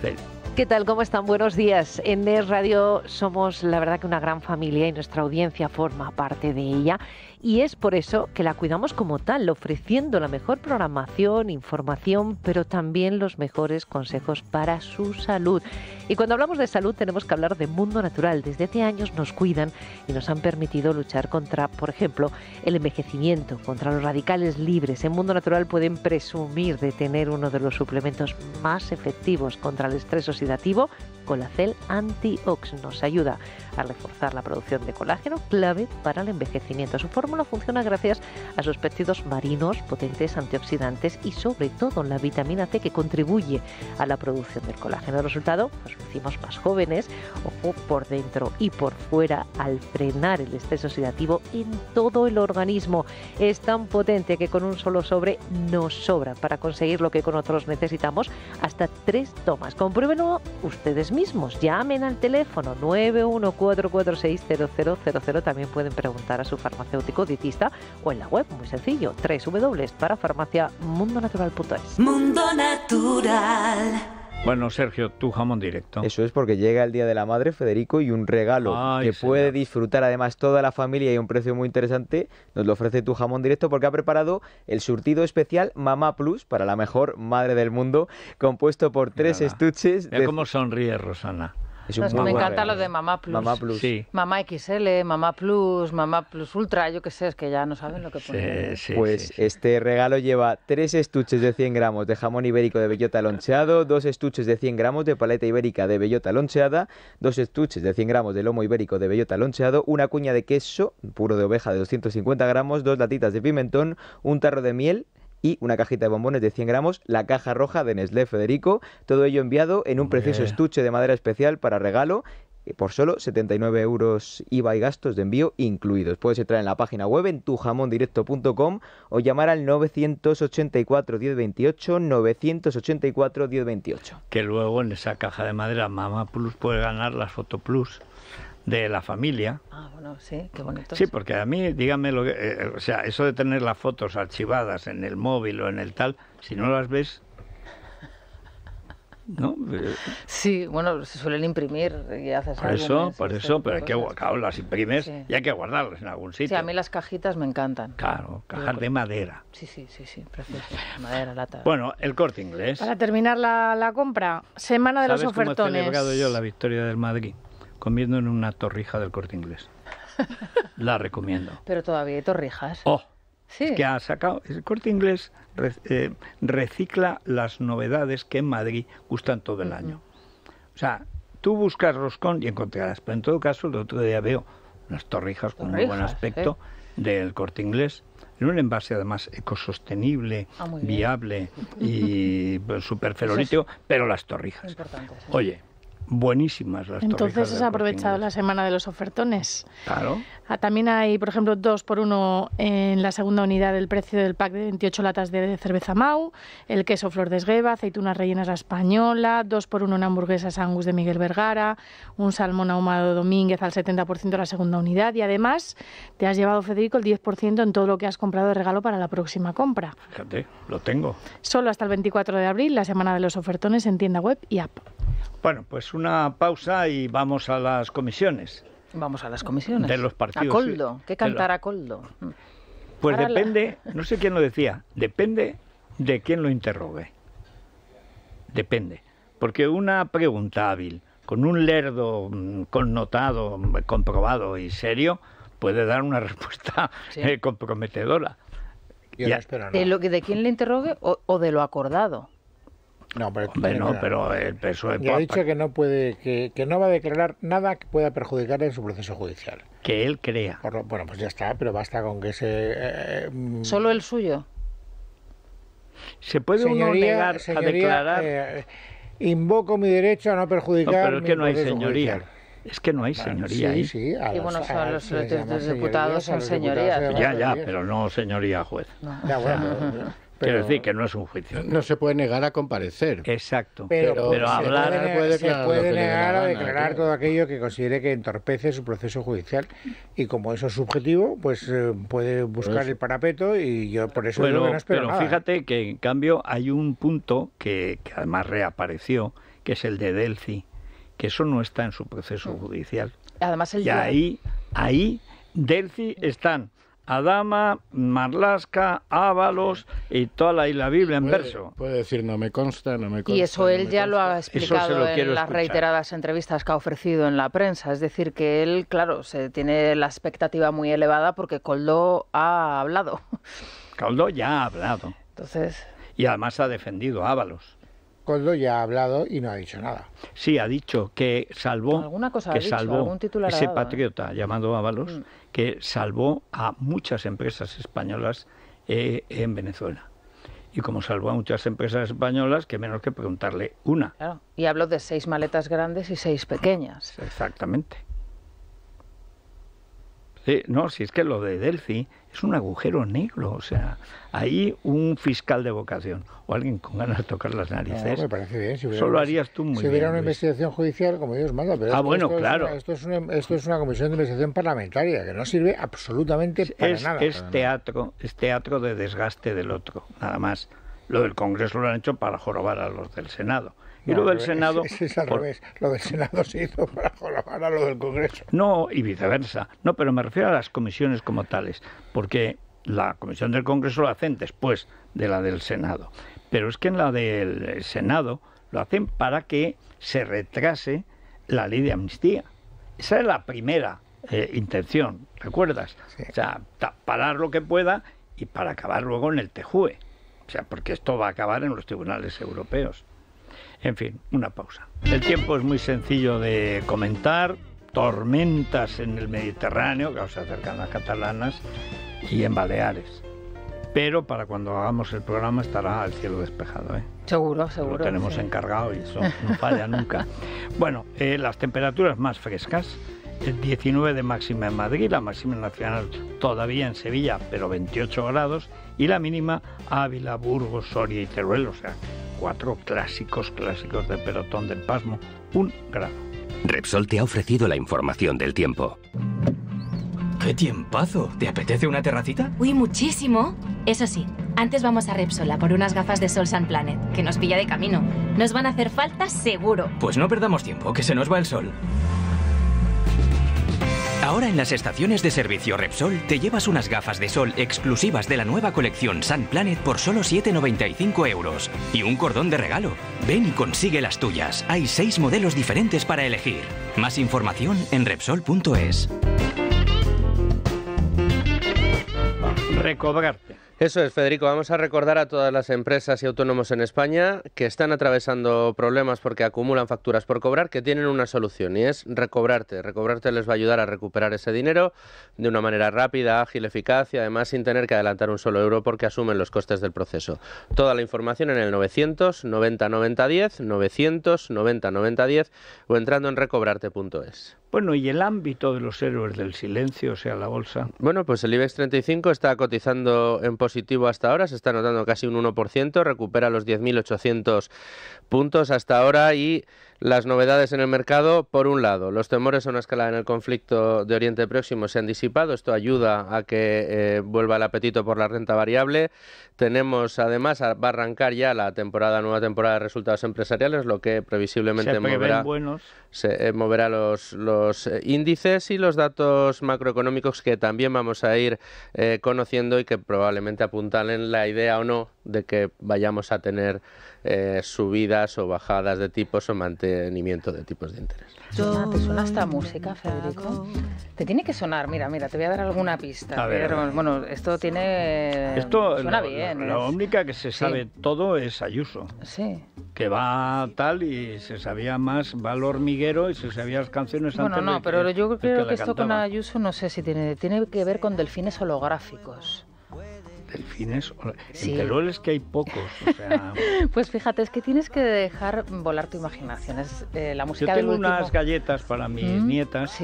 Speaker 5: ¿Qué tal? ¿Cómo están? Buenos días. En Nes Radio somos, la verdad, que una gran familia y nuestra audiencia forma parte de ella y es por eso que la cuidamos como tal, ofreciendo la mejor programación, información, pero también los mejores consejos para su salud. Y cuando hablamos de salud tenemos que hablar de mundo natural. Desde hace años nos cuidan y nos han permitido luchar contra, por ejemplo, el envejecimiento, contra los radicales libres. En mundo natural pueden presumir de tener uno de los suplementos más efectivos contra el estrés oxidativo colacel antiox. Nos ayuda a reforzar la producción de colágeno, clave para el envejecimiento. Su fórmula funciona gracias a sus pérdidos marinos, potentes antioxidantes y sobre todo la vitamina C que contribuye a la producción del colágeno. El resultado, nos pues, más jóvenes, ojo por dentro y por fuera al frenar el estrés oxidativo en todo el organismo. Es tan potente que con un solo sobre nos sobra para conseguir lo que con otros necesitamos hasta tres tomas. Compruébenlo ustedes mismos. Llamen al teléfono 914460000. También pueden preguntar a su farmacéutico dietista o en la web, muy sencillo, www.parafarmaciamundonatural.es. Mundo Natural.
Speaker 6: Bueno, Sergio, tu jamón directo. Eso es porque llega el Día de la Madre, Federico, y un regalo que puede disfrutar además toda la familia y un precio muy interesante, nos lo ofrece tu jamón directo porque ha preparado el surtido especial Mamá Plus para la mejor madre del mundo, compuesto por tres estuches.
Speaker 1: cómo sonríe Rosana
Speaker 6: me encanta lo
Speaker 2: de Mamá Plus. Mamá Plus. Mamá XL, Mamá Plus, Mamá Plus Ultra, yo qué sé, es que ya no saben lo que ponen.
Speaker 6: pues este regalo lleva tres estuches de 100 gramos de jamón ibérico de bellota loncheado, dos estuches de 100 gramos de paleta ibérica de bellota loncheada, dos estuches de 100 gramos de lomo ibérico de bellota loncheado, una cuña de queso puro de oveja de 250 gramos, dos latitas de pimentón, un tarro de miel, y una cajita de bombones de 100 gramos, la caja roja de Nestlé Federico. Todo ello enviado en un precioso estuche de madera especial para regalo eh, por solo 79 euros IVA y gastos de envío incluidos. Puedes entrar en la página web en tujamondirecto.com o llamar al 984 1028 984 1028.
Speaker 1: Que luego en esa caja de madera Mama Plus puede ganar las Foto Plus de la familia.
Speaker 2: Ah, bueno, sí, qué bonito. Sí,
Speaker 1: porque a mí, dígame lo que. Eh, eh, o sea, eso de tener las fotos archivadas en el móvil o en el tal, si no las ves,
Speaker 2: Sí, bueno, se suelen imprimir y haces Por eso, por eso, pero hay que,
Speaker 1: claro, las imprimes y hay que guardarlas en algún sitio. Sí, a mí las
Speaker 2: cajitas me encantan. Claro,
Speaker 1: cajas de madera. Sí,
Speaker 2: sí, sí, sí, precioso.
Speaker 1: Madera, lata. Bueno, el corte inglés. Para
Speaker 2: terminar la, compra, semana de los ofertones. Cómo he celebrado yo la
Speaker 1: victoria del Madrid? Comiendo en una torrija del corte inglés. la recomiendo.
Speaker 2: Pero todavía hay torrijas.
Speaker 1: Oh,
Speaker 7: es
Speaker 2: que
Speaker 1: ha sacado. El corte inglés eh, recicla las novedades que en Madrid gustan todo el año. O sea, tú buscas roscón y encontrarás, pero en todo caso el otro día veo las torrijas con un buen aspecto ¿eh? del corte inglés, en un envase además ecosostenible, ah, viable y pues, felonítico pero las torrijas. Oye, buenísimas las Entonces has aprovechado
Speaker 2: la semana de los ofertones. Claro. Ah, también hay, por ejemplo, dos por uno en la segunda unidad del precio del pack de 28 latas de cerveza Mau, el queso Flor de Esgueva, aceitunas rellenas española, dos por uno en hamburguesas Angus de Miguel Vergara, un salmón ahumado Domínguez al 70% de la segunda unidad y además te has llevado, Federico, el 10% en todo lo que has comprado de regalo para la próxima compra.
Speaker 1: Fíjate, lo tengo.
Speaker 2: Solo hasta el 24 de abril, la semana de los ofertones en tienda web y app.
Speaker 1: Bueno, pues una pausa y vamos a las comisiones. Vamos a las comisiones. De los partidos. A ¿Qué cantará Coldo? Pues depende, no sé quién lo decía, depende de quién lo interrogue. Depende. Porque una pregunta hábil, con un lerdo mm, connotado, comprobado y serio, puede dar una respuesta eh, comprometedora. De,
Speaker 2: lo, de quién le interrogue o de lo acordado.
Speaker 1: No, pero,
Speaker 3: no, pero el ha dicho que no, puede, que, no va a declarar nada que pueda perjudicar en su proceso judicial. Que él crea. bueno, pues ya está, pero basta con que se... Eh, eh, mm. Solo el suyo.
Speaker 1: ¿Se puede uno negar a declarar?
Speaker 3: Eh, invoco mi derecho a no perjudicar... pero es que no hay señoría.
Speaker 1: Es que no hay señoría.
Speaker 3: ahí. sí.
Speaker 6: y bueno, son los, diputados son señorías. ya, ya, pero
Speaker 1: no señoría
Speaker 4: juez.
Speaker 6: Ya, bueno,
Speaker 4: Quiero decir que no es un juicio. No se puede negar a comparecer. Exacto.
Speaker 3: Pero, hablar. se puede negar a declarar todo aquello que considere que entorpece su proceso judicial. Y como eso es subjetivo, pues eh, puede buscar el parapeto
Speaker 1: y yo por eso pero, espero. Pero fíjate que en cambio hay un punto que, además reapareció, que es el de Delphi, que eso no está en su proceso judicial. Además, y ahí, ahí Delci están Adama, Marlaska, Ábalos y toda la, isla Biblia en verso. Puede decir, no me consta, no me consta. Y eso él ya
Speaker 2: lo ha explicado en las reiteradas entrevistas que ha ofrecido en la prensa. Es decir, que él, claro, se tiene la expectativa muy elevada porque Coldo ha hablado.
Speaker 1: Coldo ya ha hablado. Entonces. Y además ha defendido a Ábalos. Coldo ya ha hablado y no ha dicho nada. Sí, ha dicho que salvó, cosa que dicho, salvó ese ¿eh? patriota llamado Ábalos, mm. que salvó a muchas empresas españolas eh, en Venezuela y como salvó a muchas empresas españolas, que menos que preguntarle una.
Speaker 2: Y hablo de seis maletas grandes y seis pequeñas. Exactamente.
Speaker 1: no, si es que lo de Delphi es un agujero negro. O sea, ahí un fiscal de vocación o alguien con ganas de tocar las narices. me parece bien. hubiera, solo harías tú muy Si hubiera una
Speaker 3: investigación judicial, como ellos manda. Pero ah, bueno, esto claro. Es esto, es una, esto es una comisión de investigación parlamentaria que no sirve absolutamente para nada. Es
Speaker 1: teatro, nada. es teatro de desgaste del otro, nada más. Lo del Congreso lo han hecho para jorobar a los del Senado y lo del Senado...
Speaker 3: Lo del Senado se hizo para colaborar a lo del Congreso.
Speaker 1: No, y viceversa. No, pero me refiero a las comisiones como tales, porque la comisión del Congreso lo hacen después de la del Senado. Pero es que en la del Senado lo hacen para que se retrase la ley de amnistía. Esa es la primera eh, intención, ¿recuerdas? O sea, parar lo que pueda y para acabar luego en el TEJUE. O sea, porque esto va a acabar en los tribunales europeos. En fin, una pausa. El tiempo es muy sencillo de comentar. Tormentas en el Mediterráneo, causa cercanas catalanas, y en Baleares. Pero para cuando hagamos el programa estará el cielo despejado. ¿eh? Seguro, seguro. Lo tenemos encargado y eso no falla nunca. Bueno, eh, las temperaturas más frescas. El 19 de máxima en Madrid, la máxima nacional todavía en Sevilla, pero 28 grados, y la mínima Ávila, Burgos, Soria y Teruel, o sea, cuatro clásicos clásicos de pelotón del pasmo, un grado. Repsol te ha ofrecido la información del tiempo. ¡Qué tiempazo! ¿Te apetece una terracita?
Speaker 5: Uy, muchísimo. Eso sí, antes vamos a Repsol a por unas gafas de Sol Sun Planet, que nos pilla de camino. Nos van a hacer falta seguro.
Speaker 6: Pues no perdamos tiempo, que se nos va el sol. Ahora en las estaciones de servicio Repsol te llevas unas gafas de sol exclusivas de la nueva colección Sun Planet por solo 7,95 euros y un cordón de regalo. Ven y
Speaker 1: consigue las tuyas. Hay seis modelos diferentes para elegir. Más información en Repsol.es.
Speaker 7: Recobrarte. Eso es, Federico. Vamos a recordar a todas las empresas y autónomos en España que están atravesando problemas porque acumulan facturas por cobrar, que tienen una solución y es recobrarte. Recobrarte les va a ayudar a recuperar ese dinero de una manera rápida, ágil, eficaz y además sin tener que adelantar un solo euro porque asumen los costes del proceso. Toda la información en el 900 90 10, 990 90 10 o entrando en recobrarte.es.
Speaker 1: Bueno, y el ámbito de los héroes del silencio, o sea, la bolsa.
Speaker 7: Bueno, pues el IBEX 35 está cotizando en positivo hasta ahora, se está notando casi un 1%, recupera los 10.800 puntos hasta ahora y las novedades en el mercado, por un lado, los temores a una escalada en el conflicto de Oriente Próximo se han disipado. Esto ayuda a que eh, vuelva el apetito por la renta variable. Tenemos, además, va a arrancar ya la temporada, nueva temporada de resultados empresariales, lo que previsiblemente moverá, se, eh, moverá los, los eh, índices y los datos macroeconómicos que también vamos a ir conociendo y que probablemente apuntalen la idea o no de que vayamos a tener subidas o bajadas de tipos o mantenimiento de tipos de interés.
Speaker 2: Ah, ¿Te suena esta música, Federico? Te tiene que sonar, mira, mira, te voy a dar alguna pista. bueno, esto tiene... Esto, suena bien. La,
Speaker 1: única ¿eh? que se sabe todo es Ayuso. Sí. Que va tal y se sabía más, va al hormiguero y se sabía las canciones bueno, no, pero yo creo que, esto con
Speaker 2: Ayuso no sé si tiene... Tiene que ver con delfines holográficos
Speaker 1: delfines, sí. en que hay pocos.
Speaker 2: pues fíjate, es que tienes que dejar volar tu imaginación. Es, eh, la música Yo tengo unas
Speaker 1: galletas para mis nietas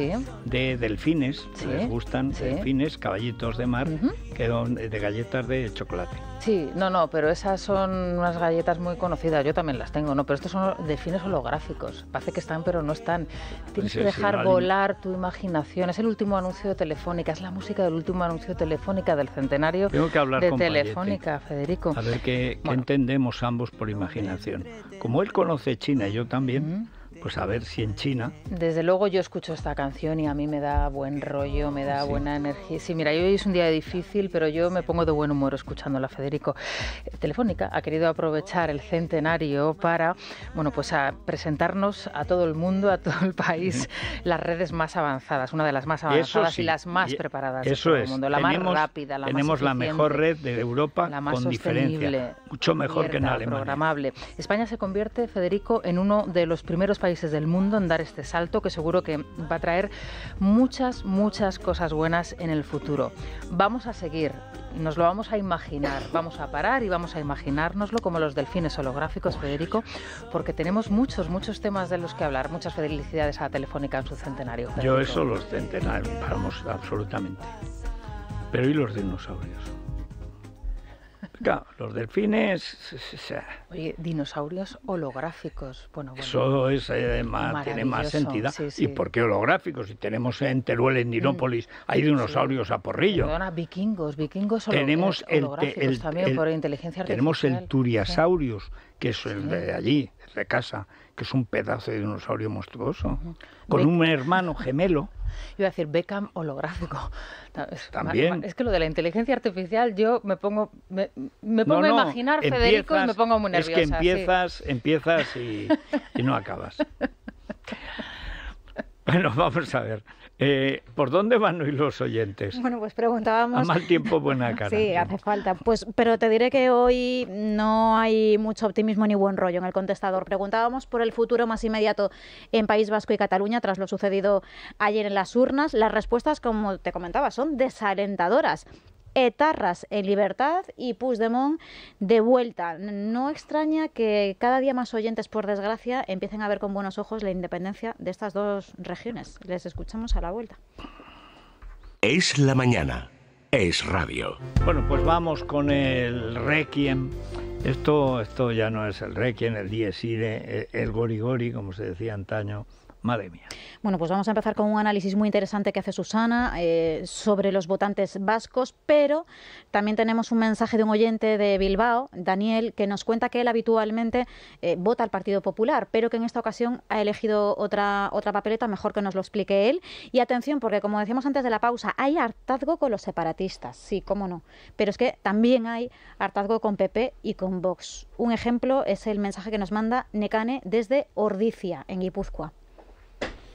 Speaker 1: de delfines, si les gustan delfines, caballitos de mar, que de galletas de chocolate.
Speaker 2: Sí, no, no, pero esas son unas galletas muy conocidas, yo también las tengo, ¿no? Pero estos son de fines holográficos, parece que están pero no están. Tienes que dejar volar tu imaginación, es el último anuncio de Telefónica, es la música del último anuncio de Telefónica del centenario tengo que hablar de Telefónica, Federico. A ver
Speaker 1: qué, entendemos ambos por imaginación. Como él conoce China y yo también pues a ver si en China.
Speaker 2: Desde luego yo escucho esta canción y a mí me da buen rollo, me da buena energía. Sí, mira, hoy es un día difícil, pero yo me pongo de buen humor escuchándola, Federico. Telefónica ha querido aprovechar el centenario para, bueno, pues a presentarnos a todo el mundo, a todo el país, las redes más avanzadas, una de las más avanzadas y las más preparadas del mundo, la más rápida, la tenemos la mejor red de Europa más con mucho mejor que en Alemania. Programable. España se convierte, Federico, en uno de los primeros países del mundo en dar este salto que seguro que va a traer muchas, muchas cosas buenas en el futuro. Vamos a seguir, nos lo vamos a imaginar, vamos a parar y vamos a imaginárnoslo como los delfines holográficos, Federico, porque tenemos muchos, muchos temas de los que hablar, muchas felicidades a la Telefónica en su centenario. Yo eso
Speaker 1: los centenarios, vamos, absolutamente. Pero ¿y los dinosaurios? Claro, los delfines.
Speaker 2: Oye, dinosaurios holográficos. Bueno, Eso
Speaker 1: es, eh, más tiene más sentido. ¿Y por qué holográficos? Si tenemos en Teruel, en Dinópolis, mm, hay dinosaurios a porrillo. Perdona,
Speaker 2: vikingos, vikingos tenemos eh, holográficos el, también por inteligencia artificial. Tenemos el
Speaker 1: turiasaurios, que es el de allí, de casa, que es un pedazo de dinosaurio monstruoso, con un hermano gemelo
Speaker 2: Iba a decir Beckham holográfico. es, que lo de la inteligencia artificial, yo me pongo,
Speaker 1: me, pongo a imaginar Federico y me pongo muy nerviosa. Es que empiezas, empiezas y no acabas. Bueno, vamos a ver. Eh, ¿Por dónde van hoy los oyentes?
Speaker 8: Bueno, pues preguntábamos. A mal
Speaker 1: tiempo, buena cara. sí,
Speaker 8: hace falta. Pues, pero te diré que hoy no hay mucho optimismo ni buen rollo en el contestador. Preguntábamos por el futuro más inmediato en País Vasco y Cataluña tras lo sucedido ayer en las urnas. Las respuestas, como te comentaba, son desalentadoras etarras en libertad y Puigdemont de vuelta. No extraña que cada día más oyentes, por desgracia, empiecen a ver con buenos ojos la independencia de estas dos regiones. Les escuchamos a la vuelta.
Speaker 1: Es la mañana. Es radio. Bueno, pues vamos con el Requiem. Esto, esto ya no es el Requiem, el Dies Irae, el Gorigori, como se decía antaño. Madre mía.
Speaker 8: Bueno, pues vamos a empezar con un análisis muy interesante que hace Susana eh, sobre los votantes vascos, pero también tenemos un mensaje de un oyente de Bilbao, Daniel, que nos cuenta que él habitualmente eh, vota al Partido Popular, pero que en esta ocasión ha elegido otra, otra papeleta, mejor que nos lo explique él. Y atención, porque como decíamos antes de la pausa, hay hartazgo con los separatistas, sí, cómo no, pero es que también hay hartazgo con PP y con Vox. Un ejemplo es el mensaje que nos manda Necane desde Ordicia, en Guipúzcoa.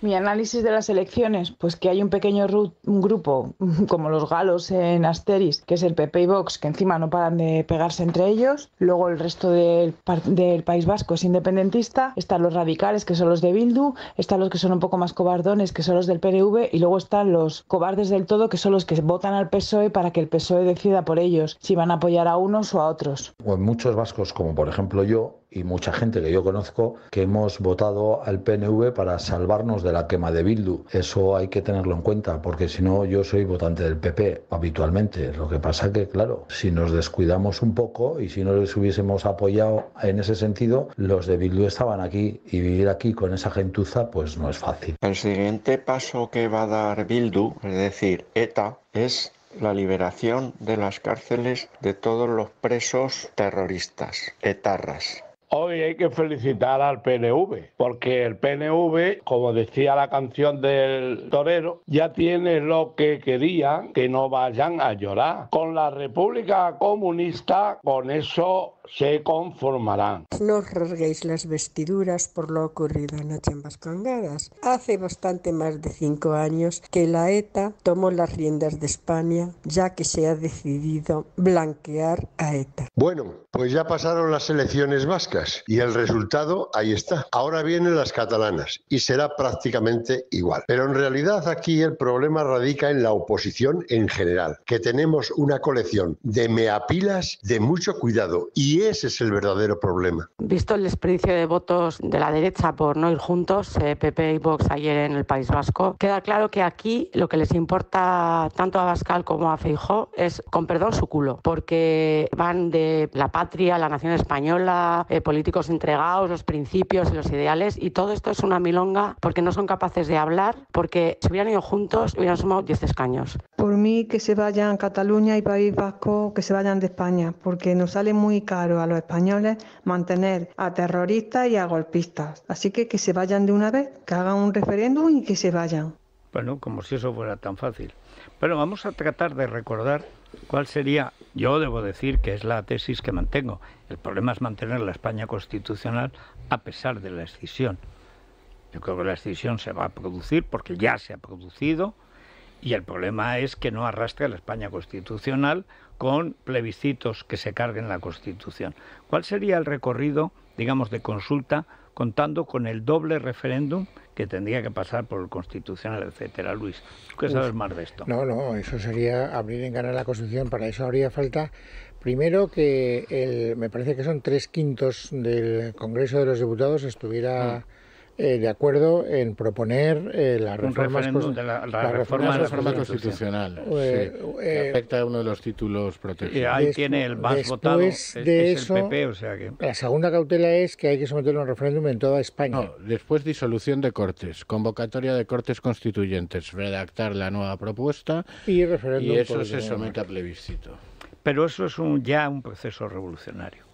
Speaker 8: Mi análisis de las elecciones, pues que hay un pequeño un grupo, como los galos en Asteris, que es el PP y Vox, que encima no paran de pegarse entre ellos. Luego el resto del, del País Vasco es independentista. Están los radicales, que son los de Bildu. Están los que son un poco más cobardones, que son los del PNV. Y luego están los cobardes del todo, que son los que votan al PSOE para que el PSOE decida por ellos si van a apoyar a unos o a otros.
Speaker 1: O en muchos vascos, como por ejemplo yo, y mucha gente que yo conozco que hemos votado al PNV para salvarnos de la quema de Bildu. Eso hay que tenerlo en cuenta, porque si no, yo soy votante del PP habitualmente. Lo que pasa que, claro, si nos descuidamos un poco y si no les hubiésemos apoyado en ese sentido, los de Bildu estaban aquí y vivir aquí con esa gentuza, pues no es fácil.
Speaker 3: El siguiente paso que va a dar Bildu, es decir, ETA, es la liberación de las cárceles de todos los presos terroristas, etarras.
Speaker 4: Hoy hay que felicitar al PNV, porque el PNV, como decía la canción del torero, ya
Speaker 1: tiene lo que querían, que no vayan a llorar. Con la República Comunista, con eso se conformarán.
Speaker 9: No rasguéis las vestiduras por lo ocurrido en las chambas gadas. Hace bastante más de cinco años que la ETA tomó las riendas de España, ya que se ha decidido blanquear
Speaker 3: a ETA. Bueno, pues ya pasaron las elecciones vascas y el resultado ahí está. Ahora vienen las catalanas y será prácticamente igual. Pero en realidad aquí el problema radica en la oposición en general, que tenemos una colección de meapilas de mucho cuidado y ese es el verdadero problema.
Speaker 9: Visto el desperdicio de votos de la derecha por no ir juntos, PP eh, y Vox ayer en el País Vasco, queda claro que aquí lo que les importa tanto a Bascal como a Feijó es, con perdón, su culo, porque van de la patria, la nación española, eh, políticos entregados, los principios y los ideales, y todo esto es una milonga porque no son capaces de hablar, porque si hubieran ido juntos hubieran sumado 10 escaños. Por mí que se vayan Cataluña y País Vasco, que se vayan de España, porque nos sale muy caro a los españoles mantener a terroristas y a golpistas. Así que que se vayan de una vez, que hagan un referéndum y que se vayan.
Speaker 1: Bueno, como si eso fuera tan fácil. Pero vamos a tratar de recordar cuál sería, yo debo decir que es la tesis que mantengo. El problema es mantener la España constitucional a pesar de la escisión. Yo creo que la escisión se va a producir porque ya se ha producido y el problema es que no arrastre a la España constitucional con plebiscitos que se carguen la Constitución. ¿Cuál sería el recorrido, digamos, de consulta contando con el doble referéndum que tendría que pasar por el Constitucional, etcétera. Luis, ¿qué sabes más de esto? No,
Speaker 3: no, eso sería abrir en ganar la Constitución. Para eso habría falta, primero, que el, me parece que son tres quintos del Congreso de los Diputados estuviera... Mm. Eh, de acuerdo en proponer eh, la, reforma la, reforma, reforma constitucional,
Speaker 4: eh, que afecta a uno de los títulos protegidos. Y ahí tiene
Speaker 3: el más votado, de eso,
Speaker 1: el PP, o sea que...
Speaker 3: La segunda cautela es que hay que someterlo a un referéndum en
Speaker 4: toda España. No, después disolución de Cortes, convocatoria de Cortes Constituyentes, redactar la nueva propuesta
Speaker 1: y, eso se somete a
Speaker 4: plebiscito.
Speaker 1: Pero eso es un, ya un proceso revolucionario.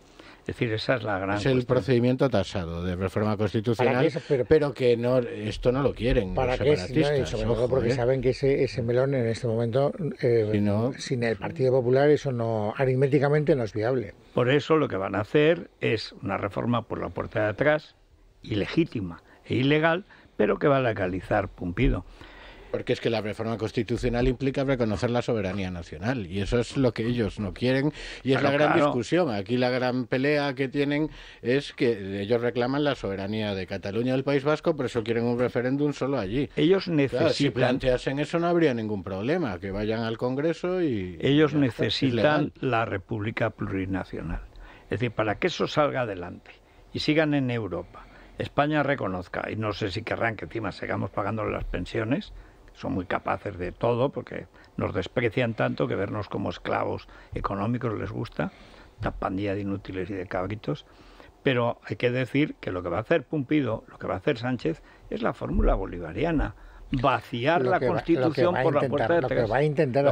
Speaker 1: Es decir, esa es la gran. Es el
Speaker 4: procedimiento tasado de reforma constitucional, pero, que no esto no lo quieren. Para separatistas, porque ¿eh? saben
Speaker 3: que ese, ese, melón en este momento, eh, sin el Partido Popular, eso no aritméticamente no es viable.
Speaker 1: Por eso lo que van a hacer es una reforma por la puerta de atrás, ilegítima e ilegal, pero que va a legalizar Pumpido. Porque es que la
Speaker 4: reforma constitucional implica reconocer la soberanía nacional y eso es lo que ellos no quieren y es la gran discusión. Aquí la gran pelea que tienen es que ellos reclaman la soberanía de Cataluña y del País Vasco, por eso quieren un referéndum solo allí. Ellos
Speaker 1: necesitan... si planteasen eso no habría ningún problema, que vayan al Congreso y... Ellos necesitan la República Plurinacional. Es decir, para que eso salga adelante y sigan en Europa, España reconozca, y no sé si querrán que encima sigamos pagando las pensiones, son muy capaces de todo porque nos desprecian tanto que vernos como esclavos económicos les gusta, tapandía de inútiles y de cabritos. Pero hay que decir que lo que va a hacer Pumpido, lo que va a hacer Sánchez, es la fórmula bolivariana. Vaciar la Constitución por la puerta de Lo que va a intentar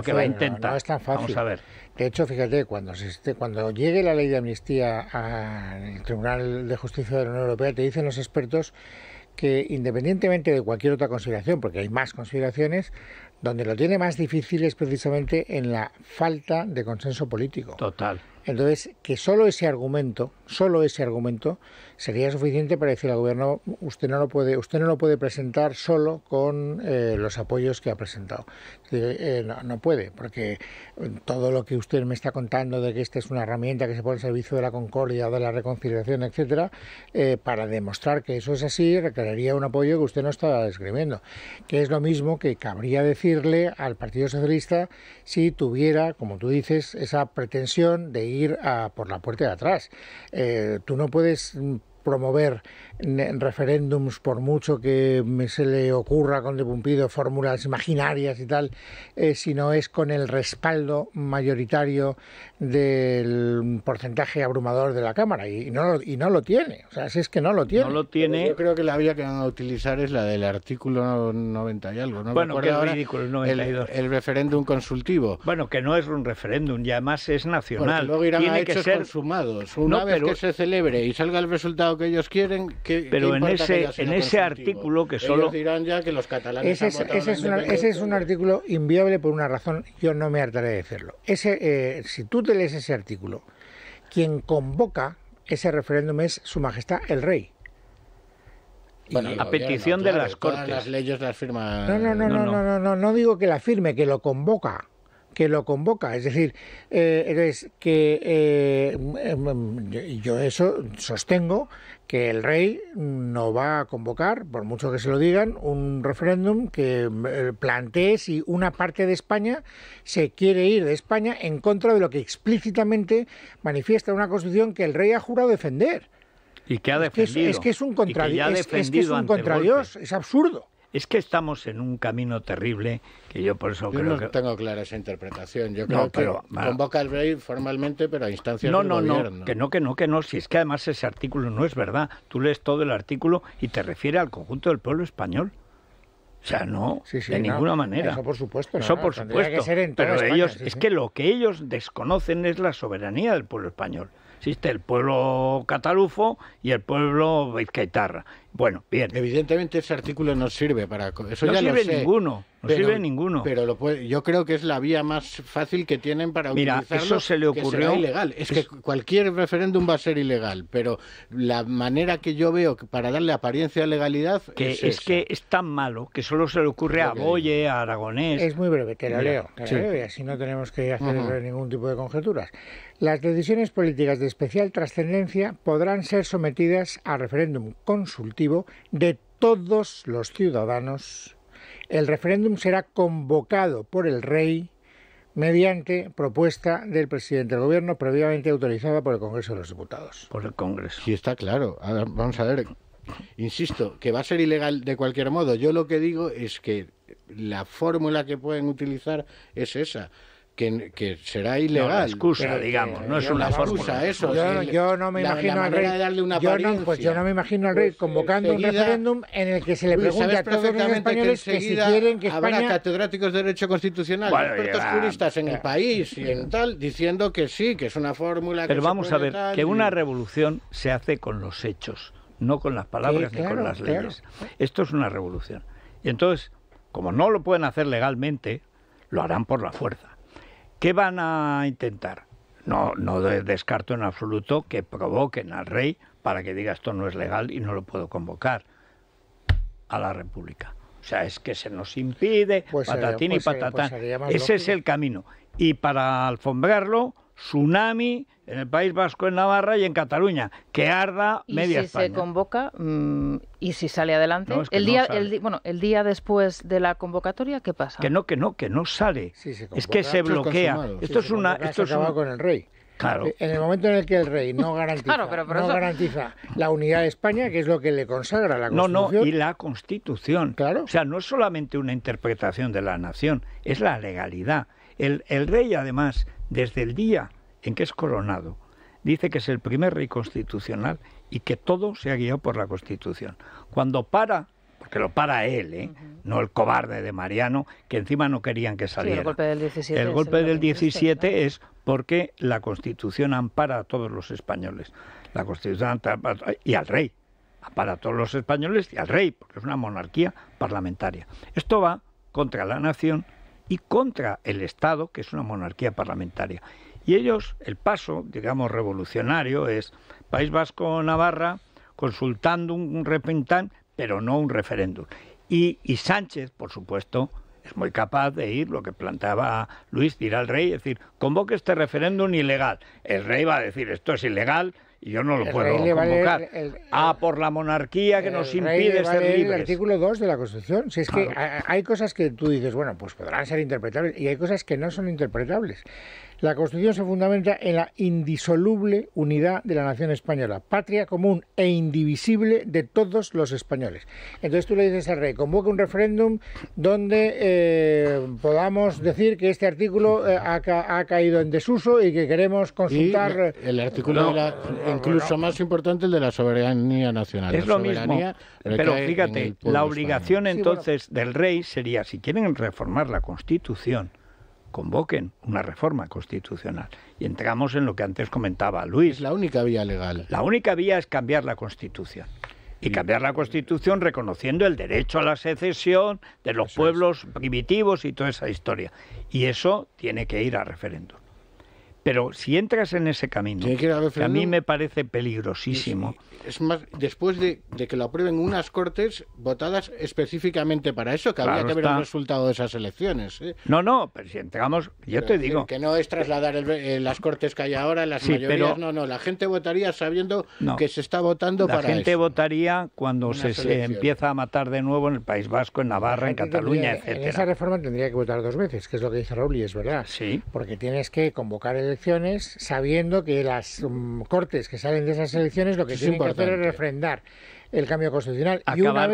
Speaker 1: No, es tan fácil. Vamos a ver.
Speaker 3: De hecho, fíjate, cuando, cuando llegue la ley de amnistía al Tribunal de Justicia de la Unión Europea, te dicen los expertos que independientemente de cualquier otra consideración, porque hay más consideraciones, donde lo tiene más difícil es precisamente en la falta de consenso político. Total. Entonces, que solo ese argumento, solo ese argumento sería suficiente para decir al gobierno, usted no lo puede, usted no lo puede presentar solo con eh, los apoyos que ha presentado. Eh, no, puede, porque todo lo que usted me está contando de que esta es una herramienta que se pone al servicio de la concordia, de la reconciliación, etcétera, eh, para demostrar que eso es así, requeriría un apoyo que usted no está describiendo. Que es lo mismo que cabría decirle al Partido Socialista si tuviera, como tú dices, esa pretensión de ir ir por la puerta de atrás. Eh, tú no puedes mm, promover mm, referéndums por mucho que se le ocurra con depumpido fórmulas imaginarias y tal, eh, si no es con el respaldo mayoritario del porcentaje abrumador de la Cámara y no, y no lo tiene. O sea, si es que no lo tiene. lo tiene. Yo creo que la vía que van a utilizar es la del artículo 90 y algo. bueno, es
Speaker 4: ridículo, el El, referéndum consultivo. Bueno, que no es un referéndum ya más es nacional. luego irán ser... consumados. Una vez que se celebre y salga el resultado que ellos quieren, que Pero en ese, en ese artículo que solo... Ellos dirán ya que los catalanes ese
Speaker 3: es, un artículo inviable por una razón, yo no me hartaré de decirlo. Eh, es ese artículo, quien convoca ese referéndum es Su Majestad el Rey.
Speaker 4: Bueno, a petición de las Cortes. Las leyes las firma. No, no, no, no,
Speaker 3: no, no, digo que la firme, que lo convoca que lo convoca, es decir, eh, es que eh, mm, eh, mm, yo eso sostengo que el rey no va a convocar, por mucho que se lo digan, un referéndum que eh, plantee si una parte de España se quiere ir de España en contra de lo que explícitamente manifiesta una constitución que el rey ha jurado defender.
Speaker 1: Y que ha defendido. Es que es, un un es absurdo. Es que estamos en un camino terrible que yo por eso creo no que... tengo clara esa interpretación. Yo creo que convoca al rey formalmente, pero a instancias no, del no, No, que no, que no, que no. Si es que además ese artículo no es verdad. Tú lees todo el artículo y te refiere al conjunto del pueblo español. O sea, no, de ninguna manera. Eso por
Speaker 3: supuesto. eso por supuesto. Que ser pero ellos, es
Speaker 1: que lo que ellos desconocen es la soberanía del pueblo español. Existe el pueblo catalufo y el pueblo vizcaitarra. Bueno, bien. Evidentemente ese artículo no sirve para no sirve ninguno, no sirve
Speaker 4: ninguno. Pero lo yo creo que es la vía más fácil que tienen para Mira, eso se le ocurrió ilegal. Es, que cualquier referéndum va a ser ilegal, pero la manera que yo veo para
Speaker 1: darle apariencia de legalidad es, que es tan malo que solo se le ocurre a Boye, a Aragonés. Es muy breve, te lo leo, te y
Speaker 3: así no tenemos que hacer ningún tipo de conjeturas. Las decisiones políticas de especial trascendencia podrán ser sometidas a referéndum consultivo de todos los ciudadanos, el referéndum será convocado por el rey mediante propuesta del presidente del gobierno previamente autorizada por el Congreso de los Diputados.
Speaker 4: Por el Congreso. Sí, está claro. vamos a ver, insisto, que va a ser ilegal de cualquier modo. Yo lo que digo es que la fórmula que pueden utilizar es esa que, será ilegal. No, excusa, digamos, no
Speaker 1: es una
Speaker 3: fórmula. Eso, yo, no me imagino al rey. yo yo no me imagino al rey convocando un referéndum en el que se le pregunte a todos los españoles que, si quieren que España. Habrá catedráticos
Speaker 4: de Derecho Constitucional, expertos juristas en el país y en tal, diciendo que sí, que es una fórmula. Pero vamos a ver, que una
Speaker 1: revolución se hace con los hechos, no con las palabras ni con las leyes. Esto es una revolución. Y entonces, como no lo pueden hacer legalmente, lo harán por la fuerza. ¿Qué van a intentar? No, no descarto en absoluto que provoquen al rey para que diga esto no es legal y no lo puedo convocar a la República. O sea, es que se nos impide, pues patatín y pues pues patatán. Ese es el camino. Y para alfombrarlo, tsunami en el País Vasco, en Navarra y en Cataluña, que arda media ¿Y si se convoca mm, y si sale adelante? el, día,
Speaker 2: bueno, el día después de la convocatoria, ¿qué pasa?
Speaker 1: Que no, que no, que no sale. es que se bloquea. esto es una... Esto es con el rey.
Speaker 3: Claro. En el momento en el que el rey no garantiza, la unidad de España, que es lo que le consagra la Constitución. No, no, y
Speaker 1: la Constitución. Claro. O sea, no es solamente una interpretación de la nación, es la legalidad. El, el rey, además, desde el día en que es coronado, dice que es el primer rey constitucional y que todo se ha guiado por la Constitución. Cuando para, porque lo para él, ¿eh? no el cobarde de Mariano, que encima no querían que saliera. el golpe del 17, es porque la Constitución ampara a todos los españoles. La Constitución y al rey. Ampara a todos los españoles y al rey, porque es una monarquía parlamentaria. Esto va contra la nación y contra el Estado, que es una monarquía parlamentaria. Y ellos, el paso, digamos, revolucionario es País Vasco-Navarra consultando un repentán, pero no un referéndum. Y, Sánchez, por supuesto, es muy capaz de ir lo que planteaba Luis, ir al rey, y decir, convoque este referéndum ilegal. El rey va a decir, esto es ilegal, yo no lo puedo convocar. ah, por la monarquía que nos impide ser libres. El artículo
Speaker 3: 2 de la Constitución. Si es que hay cosas que tú dices, bueno, pues podrán ser interpretables y hay cosas que no son interpretables. La Constitución se fundamenta en la indisoluble unidad de la nación española, patria común e indivisible de todos los españoles. Entonces tú le dices al rey, convoca un referéndum donde eh, podamos decir que este artículo eh, ha, caído en desuso y que queremos consultar...
Speaker 4: el artículo, incluso más importante, el de la soberanía nacional. Es lo mismo, pero fíjate, la obligación entonces
Speaker 1: del rey sería, si quieren reformar la Constitución, convoquen una reforma constitucional. Y entramos en lo que antes comentaba Luis. la única vía legal. La única vía es cambiar la Constitución. Y cambiar la Constitución reconociendo el derecho a la secesión de los pueblos primitivos y toda esa historia. Y eso tiene que ir a referéndum. Pero si entras en ese camino, a mí me parece peligrosísimo. Es, más, después de, que lo
Speaker 4: aprueben unas cortes votadas específicamente para eso, que habría que ver el resultado de esas elecciones.
Speaker 1: ¿eh? No, no, pero si entramos, yo te digo.
Speaker 4: Que no es trasladar eh, las cortes que hay ahora, las mayorías, no, no, la gente votaría sabiendo que se está votando para eso. La gente
Speaker 1: votaría cuando se, empieza a matar de nuevo en el País Vasco, en Navarra, en Cataluña, etc. esa reforma tendría
Speaker 3: que votar dos veces, que es lo que dice Raúl, es verdad. Sí. Porque tienes que convocar el elecciones sabiendo que las mm, cortes que salen de esas elecciones lo que es tienen que hacer es refrendar el cambio constitucional. y una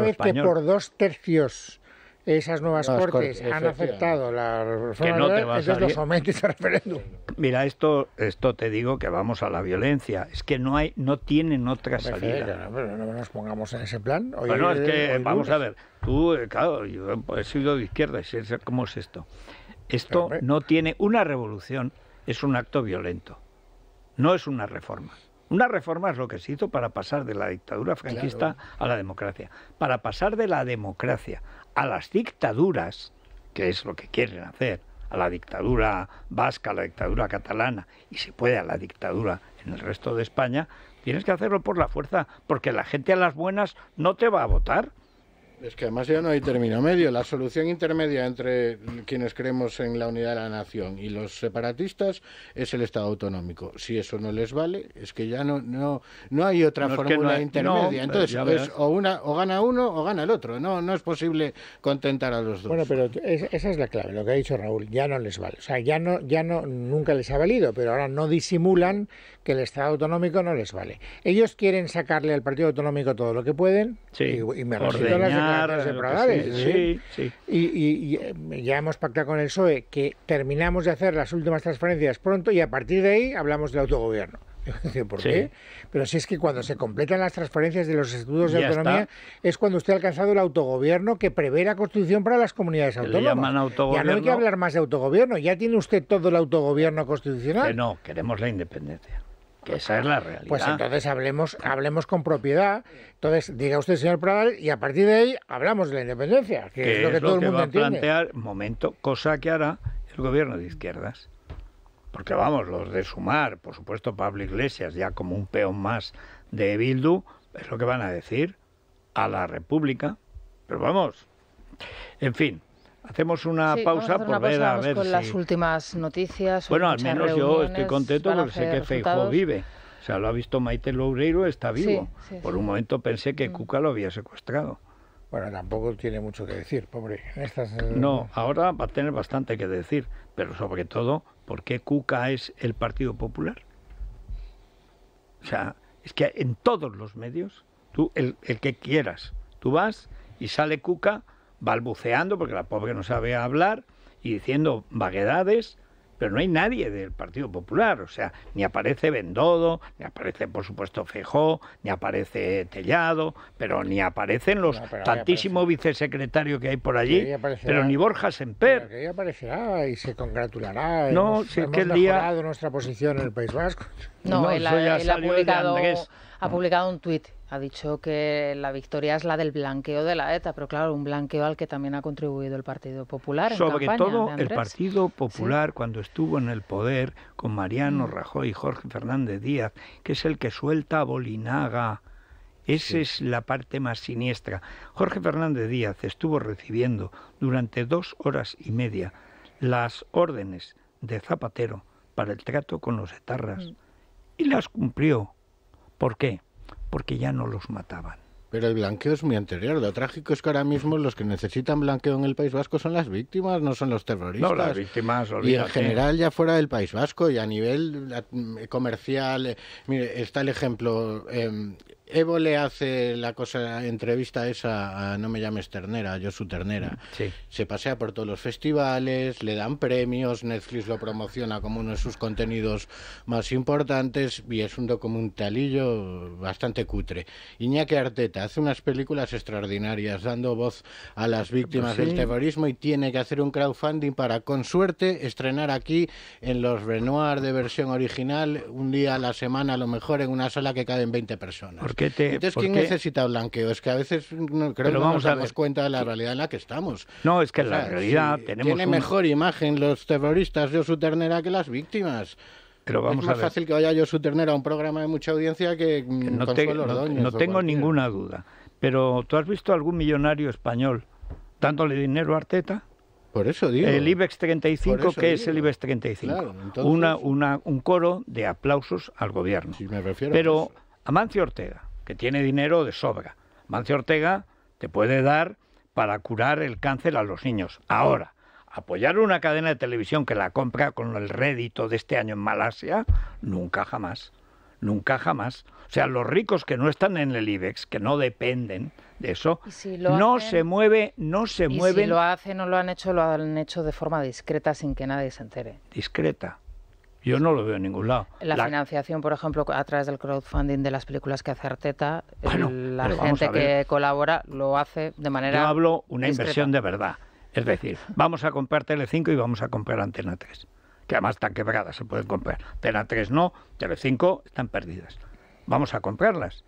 Speaker 3: vez, que por dos tercios esas nuevas cortes, han aceptado la reforma no entonces referéndum.
Speaker 1: Mira, esto, esto te digo que vamos a la violencia. Es que no hay, no tienen otra salida.
Speaker 3: no, nos pongamos en ese plan. bueno, es que, vamos a ver,
Speaker 1: tú, eh, claro, yo he sido de izquierda y cómo es esto. Esto no tiene una revolución, es un acto violento, no es una reforma. Una reforma es lo que se hizo para pasar de la dictadura franquista a la democracia. Para pasar de la democracia a las dictaduras, que es lo que quieren hacer, a la dictadura vasca, a la dictadura catalana y si puede a la dictadura en el resto de España, tienes que hacerlo por la fuerza, porque la gente a las buenas no te va a votar. Es que además ya no hay término medio. La solución
Speaker 4: intermedia entre quienes creemos en la unidad de la nación y los separatistas es el Estado autonómico. Si eso no les vale, es que ya no no hay otra fórmula intermedia. Entonces
Speaker 3: o una o gana uno o gana el otro. No no es posible contentar a los dos. Bueno, pero esa es la clave. Lo que ha dicho Raúl, ya no les vale. O sea, ya no ya no nunca les ha valido, pero ahora no disimulan que el Estado autonómico no les vale. Ellos quieren sacarle al Partido Autonómico todo lo que pueden
Speaker 1: y, y, me las declaraciones ¿eh?
Speaker 3: y, eh, ya hemos pactado con el PSOE que terminamos de hacer las últimas transferencias pronto y a partir de ahí hablamos del autogobierno. ¿Por qué? Pero si es que cuando se completan las transferencias de los estudios de autonomía es cuando usted ha alcanzado el autogobierno que prevé la Constitución para las comunidades autónomas. Ya no hay que hablar más de autogobierno, ya tiene usted todo el autogobierno constitucional.
Speaker 1: no, queremos la independencia.
Speaker 3: Que esa es la realidad. Pues entonces hablemos, hablemos con propiedad. Entonces, diga usted, señor Pradal, y a partir de ahí hablamos de la independencia, que, es lo que todo el mundo va a plantear,
Speaker 1: momento, cosa que hará el gobierno de izquierdas. Porque vamos, los de Sumar, por supuesto Pablo Iglesias, ya como un peón más de Bildu, es lo que van a decir a la República. Pero vamos, en fin, Hacemos una pausa por ver a ver con las
Speaker 2: últimas noticias. Bueno, al menos yo estoy contento porque sé que Feijóo
Speaker 1: vive. O sea, lo ha visto Maite Loureiro, está vivo. por un momento pensé que mm. Cuca lo había secuestrado. Bueno, tampoco tiene mucho que decir, pobre. Eh, no, ahora va a tener bastante que decir, pero sobre todo, ¿por qué Cuca es el Partido Popular? O sea, es que en todos los medios, tú, el, el que quieras, tú vas y sale Cuca balbuceando, porque la pobre no sabe hablar, y diciendo vaguedades, pero no hay nadie del Partido Popular, o sea, ni aparece Bendodo, ni aparece por supuesto Fejó, ni aparece Tellado, pero ni aparecen los tantísimos vicesecretarios que hay por allí, pero ni Borja Semper.
Speaker 3: Que ahí aparecerá y se congratulará. No, día nuestra posición en el País Vasco. No, él, ha publicado,
Speaker 2: ha publicado un tuit ha dicho que la victoria es la del blanqueo de la ETA, pero claro, un blanqueo al que también ha contribuido el Partido Popular. En Sobre todo el Partido
Speaker 1: Popular cuando estuvo en el poder con Mariano mm. Rajoy y Jorge Fernández Díaz, que es el que suelta a Bolinaga. Esa es la parte más siniestra. Jorge Fernández Díaz estuvo recibiendo durante dos horas y media las órdenes de Zapatero para el trato con los etarras mm. y las cumplió. ¿Por qué? porque ya no los mataban. Pero el
Speaker 4: blanqueo es muy anterior. Lo trágico es que ahora mismo los que necesitan blanqueo en el País Vasco son las víctimas, no son los terroristas. No, las
Speaker 1: víctimas, olvídate. Y en general
Speaker 4: ya fuera del País Vasco y a nivel eh, comercial. Eh, mire, está el ejemplo. Em, Evo le hace la cosa entrevista esa a No me llames ternera, yo su ternera. Se pasea por todos los festivales, le dan premios, Netflix lo promociona como uno de sus contenidos más importantes y es un documentalillo bastante cutre. Iñaki Arteta hace unas películas extraordinarias dando voz a las víctimas ¿Ah, del terrorismo y tiene que hacer un crowdfunding para con suerte estrenar aquí en los Renoir de versión original un día a la semana a lo mejor en una sala que en 20 personas.
Speaker 1: Entonces, ¿quién
Speaker 4: necesita blanqueo? Es que a veces no, creo que nos damos cuenta de la realidad en la que estamos. No, es que la realidad tenemos... Tiene mejor imagen los terroristas de su ternera que las víctimas. es más fácil que vaya yo ternera a un programa de mucha audiencia que, mm, no, Consuelo Ordóñez no, tengo
Speaker 1: ninguna duda. Pero ¿tú has visto algún millonario español dándole dinero a Arteta? Por eso digo. El IBEX 35, ¿qué es el IBEX 35? Claro, entonces... una, un coro de aplausos al gobierno. me refiero Pero a Amancio Ortega, que tiene dinero de sobra. Mancio Ortega te puede dar para curar el cáncer a los niños. Ahora, apoyar una cadena de televisión que la compra con el rédito de este año en Malasia, nunca jamás. Nunca jamás. O sea, los ricos que no están en el IBEX, que no dependen de eso, no se mueve, no se mueve. Si lo
Speaker 2: hacen no lo han hecho, lo han hecho de forma discreta sin que nadie se entere.
Speaker 1: Discreta. Yo no lo veo en ningún lado.
Speaker 2: La, financiación, por ejemplo, a través del crowdfunding de las películas que hace Arteta, eh,
Speaker 1: la gente que
Speaker 2: colabora lo hace de manera. Yo hablo una inversión de verdad.
Speaker 1: Es decir, vamos a comprar Tele5 y vamos a comprar Antena 3, que además están quebradas, se pueden comprar. Antena 3 no, Tele5 están perdidas. Vamos a comprarlas.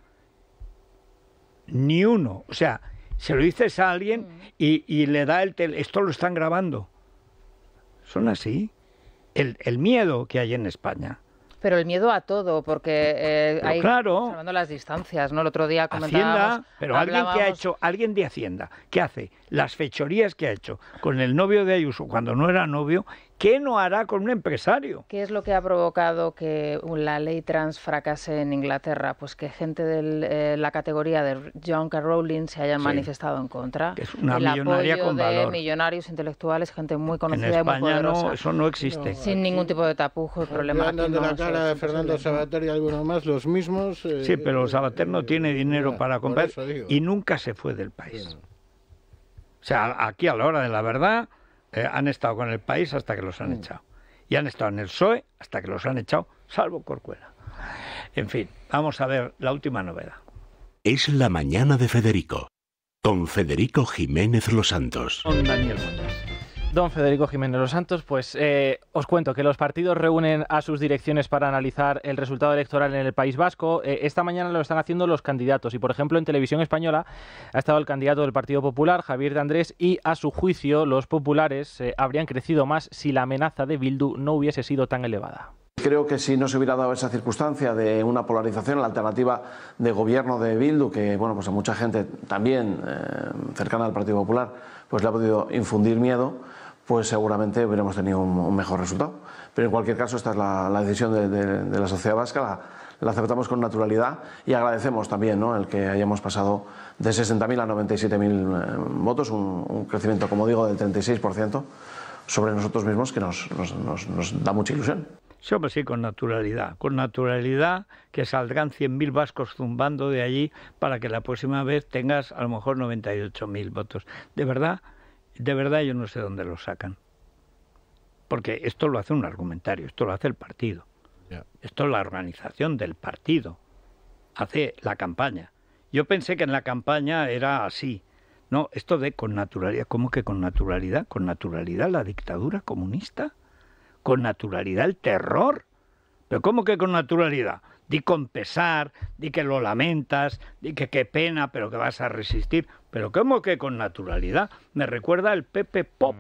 Speaker 1: Ni uno. O sea, se lo dices a alguien mm. y, le da el. tele Esto lo están grabando. Son así el, miedo que hay en España.
Speaker 2: Pero el miedo a todo, porque eh, hay claro, las distancias, ¿no? El otro día comentábamos... Hacienda, pero alguien que ha
Speaker 1: hecho, alguien de Hacienda, ¿qué hace las fechorías que ha hecho con el novio de Ayuso cuando no era novio, ¿Qué no hará con un empresario? ¿Qué es lo que ha provocado
Speaker 2: que la ley trans fracase en Inglaterra? Pues que gente de eh, la categoría de K. Rowling se haya manifestado en contra. Es una millonaria apoyo con de millonarios intelectuales, gente muy conocida y muy poderosa. No, eso no existe. sin ningún tipo de tapujo y problema. Aquí, de
Speaker 4: la cara de Fernando Sabater y algunos más, los mismos. Eh, sí, pero
Speaker 1: Sabater no eh, tiene dinero para comprar y nunca se fue del país. O sea, aquí a la hora de la verdad eh, han estado con el país hasta que los han mm. echado. Y han estado en el PSOE hasta que los han echado, salvo corcuela En fin, vamos a ver la última novedad. Es
Speaker 4: la mañana de Federico, con Federico Jiménez Los Santos.
Speaker 7: Daniel Don Federico Jiménez Los Santos, pues eh, os cuento que los partidos reúnen a sus direcciones para analizar el resultado electoral en el País Vasco. Eh, esta mañana lo están haciendo los candidatos y, por ejemplo, en Televisión Española ha estado el candidato del Partido Popular, Javier de Andrés, y a su juicio los populares eh, habrían crecido más si la amenaza de Bildu no hubiese sido tan elevada.
Speaker 5: Creo
Speaker 4: que si no se hubiera dado esa circunstancia de una polarización, la alternativa de gobierno de Bildu, que bueno, pues a mucha gente también cercana al Partido Popular, pues le ha podido infundir miedo, pues seguramente hubiéramos tenido un, mejor resultado. Pero en cualquier caso, esta es la, decisión de, la sociedad vasca, la, aceptamos con naturalidad y agradecemos también ¿no? el que hayamos pasado de 60.000 a 97.000 eh, votos, un, crecimiento, como digo, del 36% sobre nosotros mismos, que nos, da mucha ilusión.
Speaker 1: Sí, hombre, sí, con naturalidad. Con naturalidad que saldrán 100.000 vascos zumbando de allí para que la próxima vez tengas a lo mejor 98.000 votos. De verdad, de verdad yo no sé dónde lo sacan. Porque esto lo hace un argumentario, esto lo hace el partido. Esto es la organización del partido. Hace la campaña. Yo pensé que en la campaña era así. No, esto de con naturalidad. ¿Cómo que con naturalidad? ¿Con naturalidad la dictadura comunista? ¿Con naturalidad el terror? ¿Pero cómo que con naturalidad? Di con pesar, di que lo lamentas, di que qué pena, pero que vas a resistir. Pero ¿cómo que con naturalidad? Me recuerda el Pepe Pop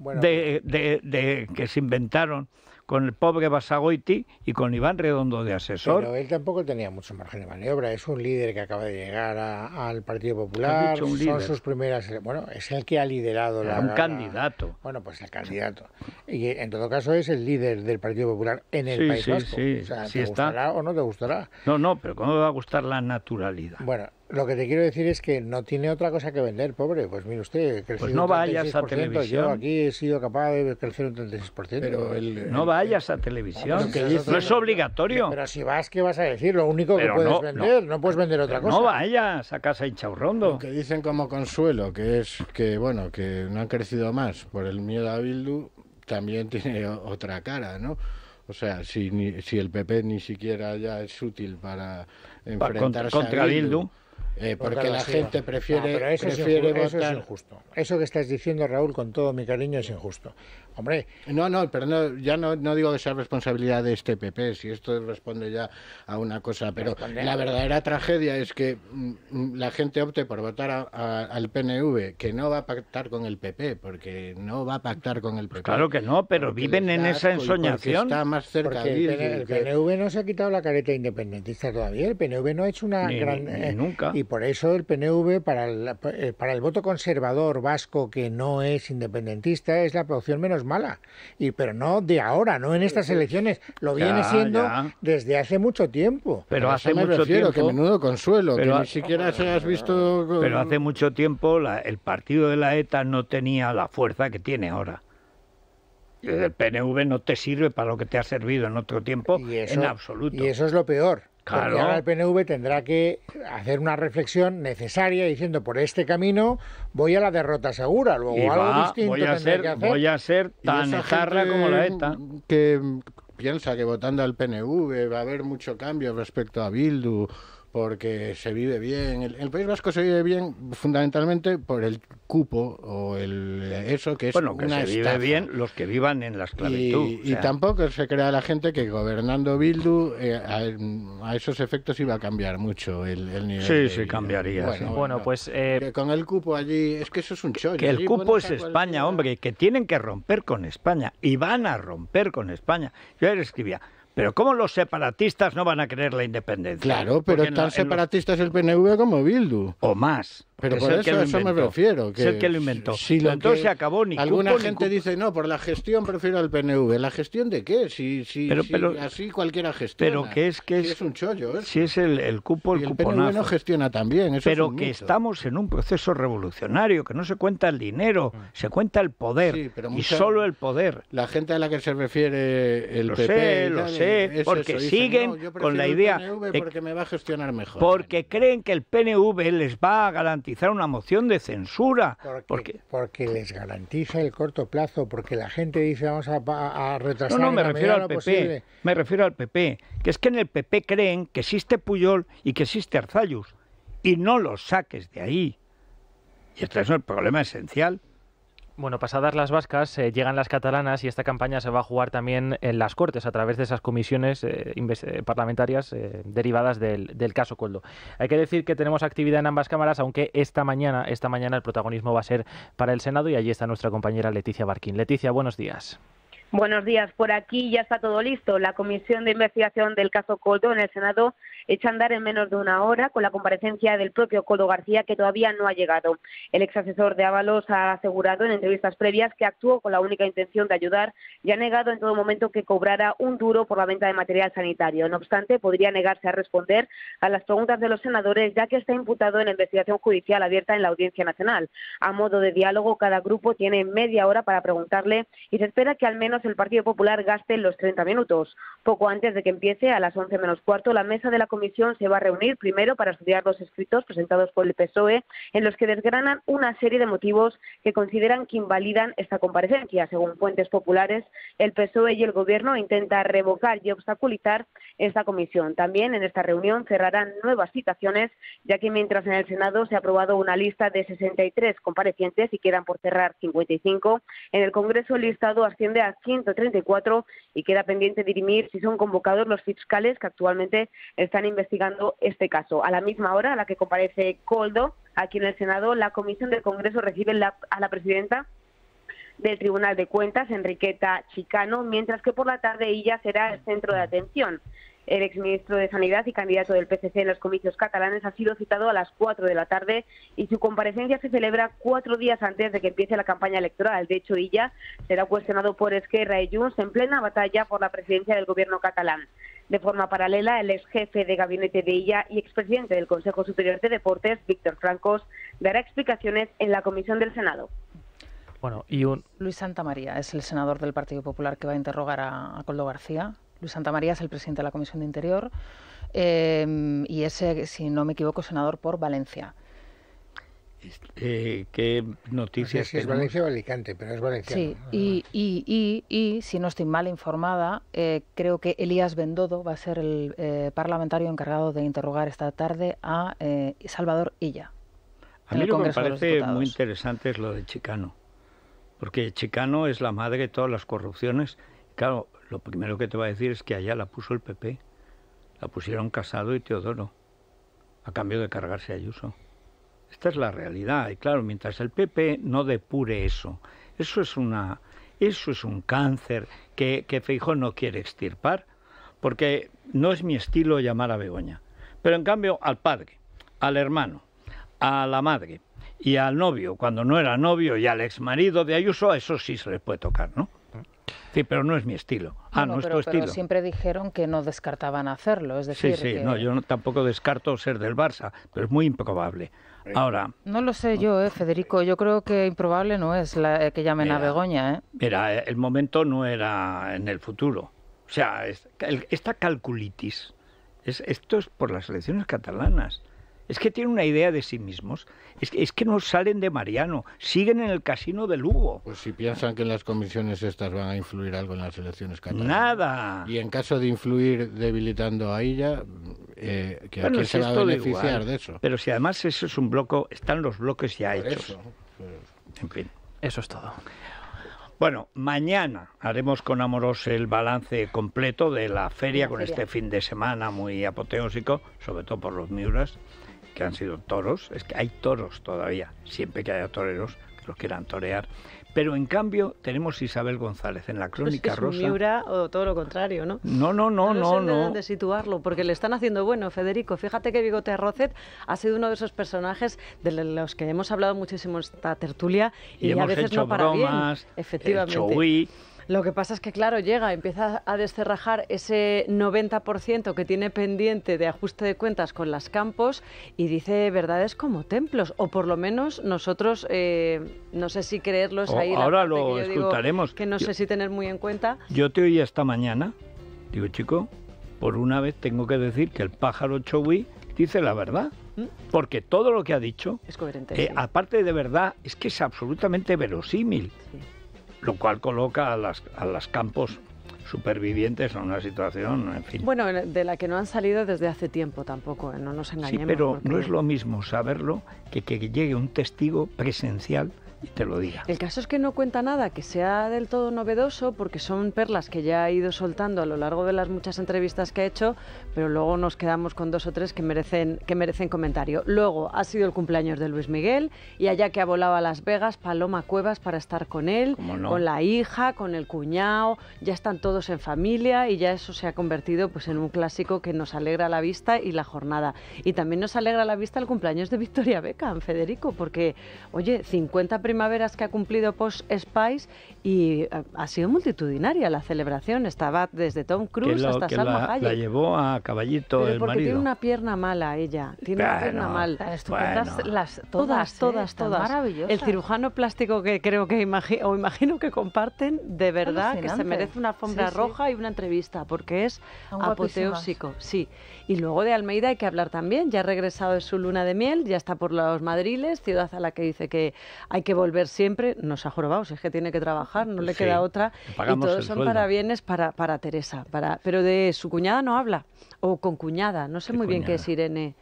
Speaker 1: mm, pues- de, que se inventaron con el pobre Basagoiti y con Iván Redondo de asesor. Pero
Speaker 3: él tampoco tenía mucho margen de maniobra. Es un líder que acaba de llegar al Partido Popular. Son sus primeras. Bueno, es el que ha liderado la. Un candidato. bueno, pues el candidato. Y en todo caso es el líder del Partido Popular en el País sí, Vasco. Sí, ¿te gustará o
Speaker 1: no te gustará? No, no, pero ¿cómo va a gustar la naturalidad? Bueno,
Speaker 3: lo que te quiero decir es que no tiene otra cosa que vender, pobre. Pues mire usted, pues no vayas a televisión. Yo aquí he sido capaz de crecer un 36%. Pero pues eh, no
Speaker 1: vayas a televisión. No, es,
Speaker 3: obligatorio. Pero si vas, ¿qué vas a decir? Lo único que puedes vender, no, puedes vender otra cosa. No vayas
Speaker 1: a casa hinchaurrondo.
Speaker 4: Lo que dicen como consuelo, que es que, bueno, que no han crecido más por el miedo a Bildu, también tiene otra cara, ¿no? O sea, si, si el PP ni siquiera ya es útil para enfrentarse contra a Bildu eh, porque la gente prefiere, ah, Eso, es injusto.
Speaker 3: eso que estás diciendo, Raúl, con todo mi
Speaker 4: cariño, es injusto. Hombre, no, no, pero ya no, no, digo que sea responsabilidad de este PP, si esto responde ya a una cosa, pero la verdadera tragedia es que mm, mm, la gente opte por votar al PNV, que no va a pactar con el PP, porque no va a pactar con el PP. Pues claro
Speaker 1: que no, pero viven en esa ensoñación. Está más
Speaker 4: cerca el, PNV
Speaker 3: no se ha quitado la careta independentista todavía, el PNV no ha hecho una gran... Eh, nunca. y por eso el PNV, para eh, para el voto conservador vasco que no es independentista, es la opción menos mala. Y, pero no de ahora, no en estas elecciones. Lo viene siendo desde hace mucho tiempo. Pero hace mucho tiempo.
Speaker 1: menudo
Speaker 4: consuelo, pero ni
Speaker 1: siquiera se has visto. Pero hace mucho tiempo el partido de la ETA no tenía la fuerza que tiene ahora el PNV no te sirve para lo que te ha servido en otro tiempo en absoluto.
Speaker 3: Y eso es lo peor. Claro. Porque ahora el PNV tendrá que hacer una reflexión necesaria diciendo por este camino voy a la derrota segura, luego algo distinto voy a
Speaker 4: ser, hacer. Voy a ser tan jarra como la ETA. Que piensa que votando al PNV va a haber mucho cambio respecto a Bildu porque se vive bien. El, País Vasco se vive bien fundamentalmente por el cupo o el eso que es bueno, que una se vive bien
Speaker 1: los que vivan en la esclavitud. Y,
Speaker 4: tampoco se crea la gente que gobernando Bildu eh, a, esos efectos iba a cambiar mucho el, nivel. Sí, sí, cambiaría. Bueno, pues... Eh, con el cupo allí, es que eso es un chollo. Que el cupo es España,
Speaker 1: hombre, que tienen que romper con España y van a romper con España. Yo ayer escribía... Pero ¿cómo los separatistas no van a creer la independencia? Claro, pero tan separatista
Speaker 4: es el PNV como Bildu.
Speaker 1: O más. Pero por eso, me refiero. Que el que lo inventó. Si lo Entonces se acabó ni Alguna gente
Speaker 4: dice, no, por la gestión prefiero al PNV. ¿La gestión de qué? Si, si, así cualquiera gestiona. Pero que es que es, un chollo. ¿eh?
Speaker 1: Si es el, el cupo, el, y el no gestiona también. pero que estamos en un proceso revolucionario, que no se cuenta el dinero, ah. se cuenta el poder. y solo
Speaker 4: el poder. La gente a la que se
Speaker 1: refiere el PP... Sé, lo sé,
Speaker 4: porque siguen con la idea porque
Speaker 1: me va a gestionar mejor. Porque creen que el PNV les va a garantizar una moción de censura. Porque, porque, les garantiza el
Speaker 3: corto plazo, porque la gente dice vamos a, retrasar. No, no, me refiero al PP.
Speaker 1: Me refiero al PP. Que es que en el PP creen que existe Puyol y que existe Arzayus Y no
Speaker 7: los saques de ahí. Y este es el problema esencial bueno, pasadas las vascas, eh, llegan las catalanas y esta campaña se va a jugar también en las Cortes a través de esas comisiones eh, eh, parlamentarias derivadas del, caso Coldo. Hay que decir que tenemos actividad en ambas cámaras, aunque esta mañana, esta mañana el protagonismo va a ser para el Senado y allí está nuestra compañera Leticia Barquín. Leticia, buenos días.
Speaker 10: Buenos días. Por aquí ya está todo listo. La Comisión de Investigación del caso Coldo en el Senado echa a andar en menos de una hora con la comparecencia del propio Codo García, que todavía no ha llegado. El ex asesor de Ábalos ha asegurado en entrevistas previas que actuó con la única intención de ayudar y ha negado en todo momento que cobrara un duro por la venta de material sanitario. No obstante, podría negarse a responder a las preguntas de los senadores, ya que está imputado en la investigación judicial abierta en la Audiencia Nacional. A modo de diálogo, cada grupo tiene media hora para preguntarle y se espera que al menos el Partido Popular gaste los 30 minutos. Poco antes de que empiece, a las 11 menos cuarto, la mesa de la comisión se va a reunir primero para estudiar los escritos presentados por el PSOE en los que desgranan una serie de motivos que consideran que invalidan esta comparecencia. Según fuentes populares, el PSOE y el Gobierno intentan revocar y obstaculizar esta comisión. También en esta reunión cerrarán nuevas citaciones, ya que mientras en el Senado se ha aprobado una lista de 63 comparecientes y quedan por cerrar 55, en el Congreso el listado asciende a 134 y queda pendiente dirimir si son convocados los fiscales que actualmente están investigando este caso. A la misma hora a la que comparece Coldo, aquí en el Senado, la Comisión del Congreso recibe a la presidenta del Tribunal de Cuentas, Enriqueta Chicano, mientras que por la tarde ella será el centro de atención. El exministro de Sanidad y candidato del PSC en los comicios catalanes ha sido citado a las cuatro de la tarde y su comparecencia se celebra cuatro días antes de que empiece la campaña electoral. De hecho, ella será cuestionado por Esquerra y Junts en plena batalla por la presidencia del gobierno catalán. De forma paralela, el ex jefe de gabinete de ella y expresidente del Consejo Superior de Deportes, Víctor Francos, dará explicaciones en la comisión del Senado.
Speaker 2: Luis Santa María es el senador del Partido Popular que va a interrogar a, Coldo García. Luis Santa María es el presidente de la Comisión de Interior eh, y es, si no me equivoco, senador por Valencia.
Speaker 3: Eh, ¿Qué noticias? es Valencia o Alicante, pero es Valencia. Sí,
Speaker 2: y, y, y, y si no estoy mal informada, eh, creo que Elías Bendodo va a ser el parlamentario encargado de interrogar esta tarde a Salvador Illa.
Speaker 1: A mí lo que me parece muy interesante es lo de Chicano. Porque Chicano es la madre de todas las corrupciones. Claro, lo primero que te va a decir es que allá la puso el PP. La pusieron Casado y Teodoro, a cambio de cargarse a Ayuso. Esta es la realidad. Y claro, mientras el PP no depure eso, eso es una. Eso es un cáncer que, que no quiere extirpar, porque no es mi estilo llamar a Begoña. Pero en cambio, al padre, al hermano, a la madre, y al novio, cuando no era novio, y al exmarido de Ayuso, a eso sí se le puede tocar, ¿no? Sí, pero no es mi estilo. Ah, no, es tu estilo. siempre
Speaker 2: dijeron que no descartaban hacerlo, es decir. Sí, sí, no,
Speaker 1: yo tampoco descarto ser del Barça, pero es muy improbable. Ahora.
Speaker 2: No lo sé yo, eh, Federico. Yo creo que improbable no es la, eh, que llamen a Begoña,
Speaker 1: ¿eh? Mira, eh, el momento no era en el futuro. O sea, esta calculitis, es, esto es por las elecciones catalanas es que tienen una idea de sí mismos. Es que, no salen de Mariano, siguen en el casino de Lugo. Pues si piensan que en las comisiones estas van a influir algo en las elecciones catalanas.
Speaker 4: Nada. Y en caso de influir
Speaker 1: debilitando a ella, eh, ¿a quién se va a beneficiar de, eso? Pero si además eso es un bloco, están los bloques ya hechos. En fin. Eso es todo. Bueno, mañana haremos con Amoros el balance completo de la feria, la feria con este fin de semana muy apoteósico, sobre todo por los Miuras que han sido toros, es que hay toros todavía, siempre que haya toreros que los quieran torear, pero en cambio tenemos Isabel González en la pues Crónica es Rosa. Miura
Speaker 9: o todo lo contrario, ¿no? No,
Speaker 1: no, no, no, no. de
Speaker 9: situarlo, porque le están haciendo bueno, Federico. Fíjate que Bigote Rocet ha sido uno de esos personajes de los que hemos hablado muchísimo en esta tertulia y, a veces no para bromas, bien, efectivamente. Lo que pasa es que, claro, llega, empieza a descerrajar ese 90% que tiene pendiente de ajuste de cuentas con las campos y dice verdades como templos, o por lo menos nosotros, eh, no sé si creerlo, es ahí. ahora la lo escucharemos. que no sé si tener muy en cuenta.
Speaker 1: Yo te oí esta mañana, digo, chico, por una vez tengo que decir que el pájaro Chowi dice la verdad. ¿Mm? Porque todo lo que ha dicho,
Speaker 9: es coherente, eh,
Speaker 1: aparte de verdad, es que es absolutamente verosímil. Sí lo cual coloca a las, campos supervivientes en una situación, en fin.
Speaker 9: Bueno, de la que no han salido desde hace tiempo tampoco, ¿eh? no nos engañemos. Sí, pero no es lo
Speaker 1: mismo saberlo que que llegue un testigo presencial y te lo diga.
Speaker 9: El caso es que no cuenta nada que sea del todo novedoso, porque son perlas que ya ha ido soltando a lo largo de las muchas entrevistas que ha hecho, pero luego nos quedamos con dos o tres que merecen, que merecen comentario. Luego ha sido el cumpleaños de Luis Miguel y allá que ha volado a Las Vegas, Paloma Cuevas para estar con él, con la hija, con el cuñado, ya están todos en familia y ya eso se ha convertido pues, en un clásico que nos alegra la vista y la jornada. Y también nos alegra la vista el cumpleaños de Victoria Beckham, Federico, porque, oye, 50 primaveras que ha cumplido Post Spice y eh, ha sido multitudinaria la celebración, estaba desde Tom Cruise hasta Salma la,
Speaker 1: llevó a caballito, porque Tiene una
Speaker 9: pierna mala ella, tiene una pierna mala. las todas, todas, ¿eh? todas, El cirujano plástico que creo que o imagino que comparten, de verdad que se merece una alfombra roja y una entrevista, porque es apoteósico, sí. Y luego de Almeida hay que hablar también, ya ha regresado de su luna de miel, ya está por los Madriles, ciudad a la que dice que hay que volver siempre, nos ha jorobado, es que tiene que trabajar, no le queda otra. y todos son para bienes para, para Teresa, para, pero de su cuñada no habla. O con cuñada, no sé muy bien qué es Irene.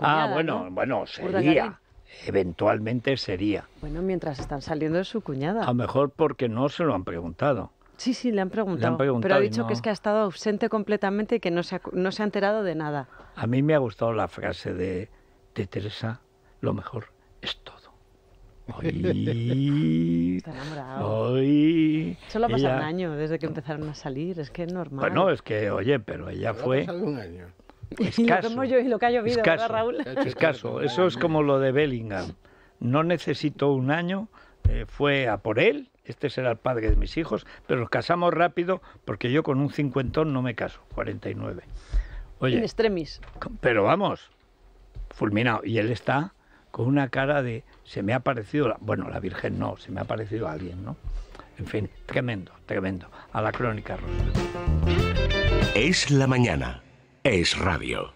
Speaker 9: ah, bueno,
Speaker 1: bueno, sería eventualmente sería.
Speaker 9: Bueno, mientras están saliendo de su cuñada. A lo
Speaker 1: mejor porque no se lo han preguntado.
Speaker 9: Sí, sí, le han preguntado. pero ha dicho que es que ha estado ausente completamente y que no se, ha, no se ha enterado de nada.
Speaker 1: A mí me ha gustado la frase de, de Teresa, lo mejor es todo. Solo ha pasado un
Speaker 9: año desde que empezaron a salir, es que es normal. Bueno, es que,
Speaker 1: oye, pero ella fue... un año.
Speaker 9: Escaso, yo, y lo que ha llovido, escaso, Raúl?
Speaker 1: Escaso, eso es como lo de Bellingham. No necesito un año, eh, fue a por él, este será el padre de mis hijos, pero nos casamos rápido porque yo con un cincuentón no me caso, 49. Oye, en extremis. Pero vamos, fulminado. Y él está con una cara de se me ha parecido, bueno, la Virgen no, se me ha parecido alguien, ¿no? En fin, tremendo, tremendo. A la crónica Rosa. Es la
Speaker 10: mañana, es radio.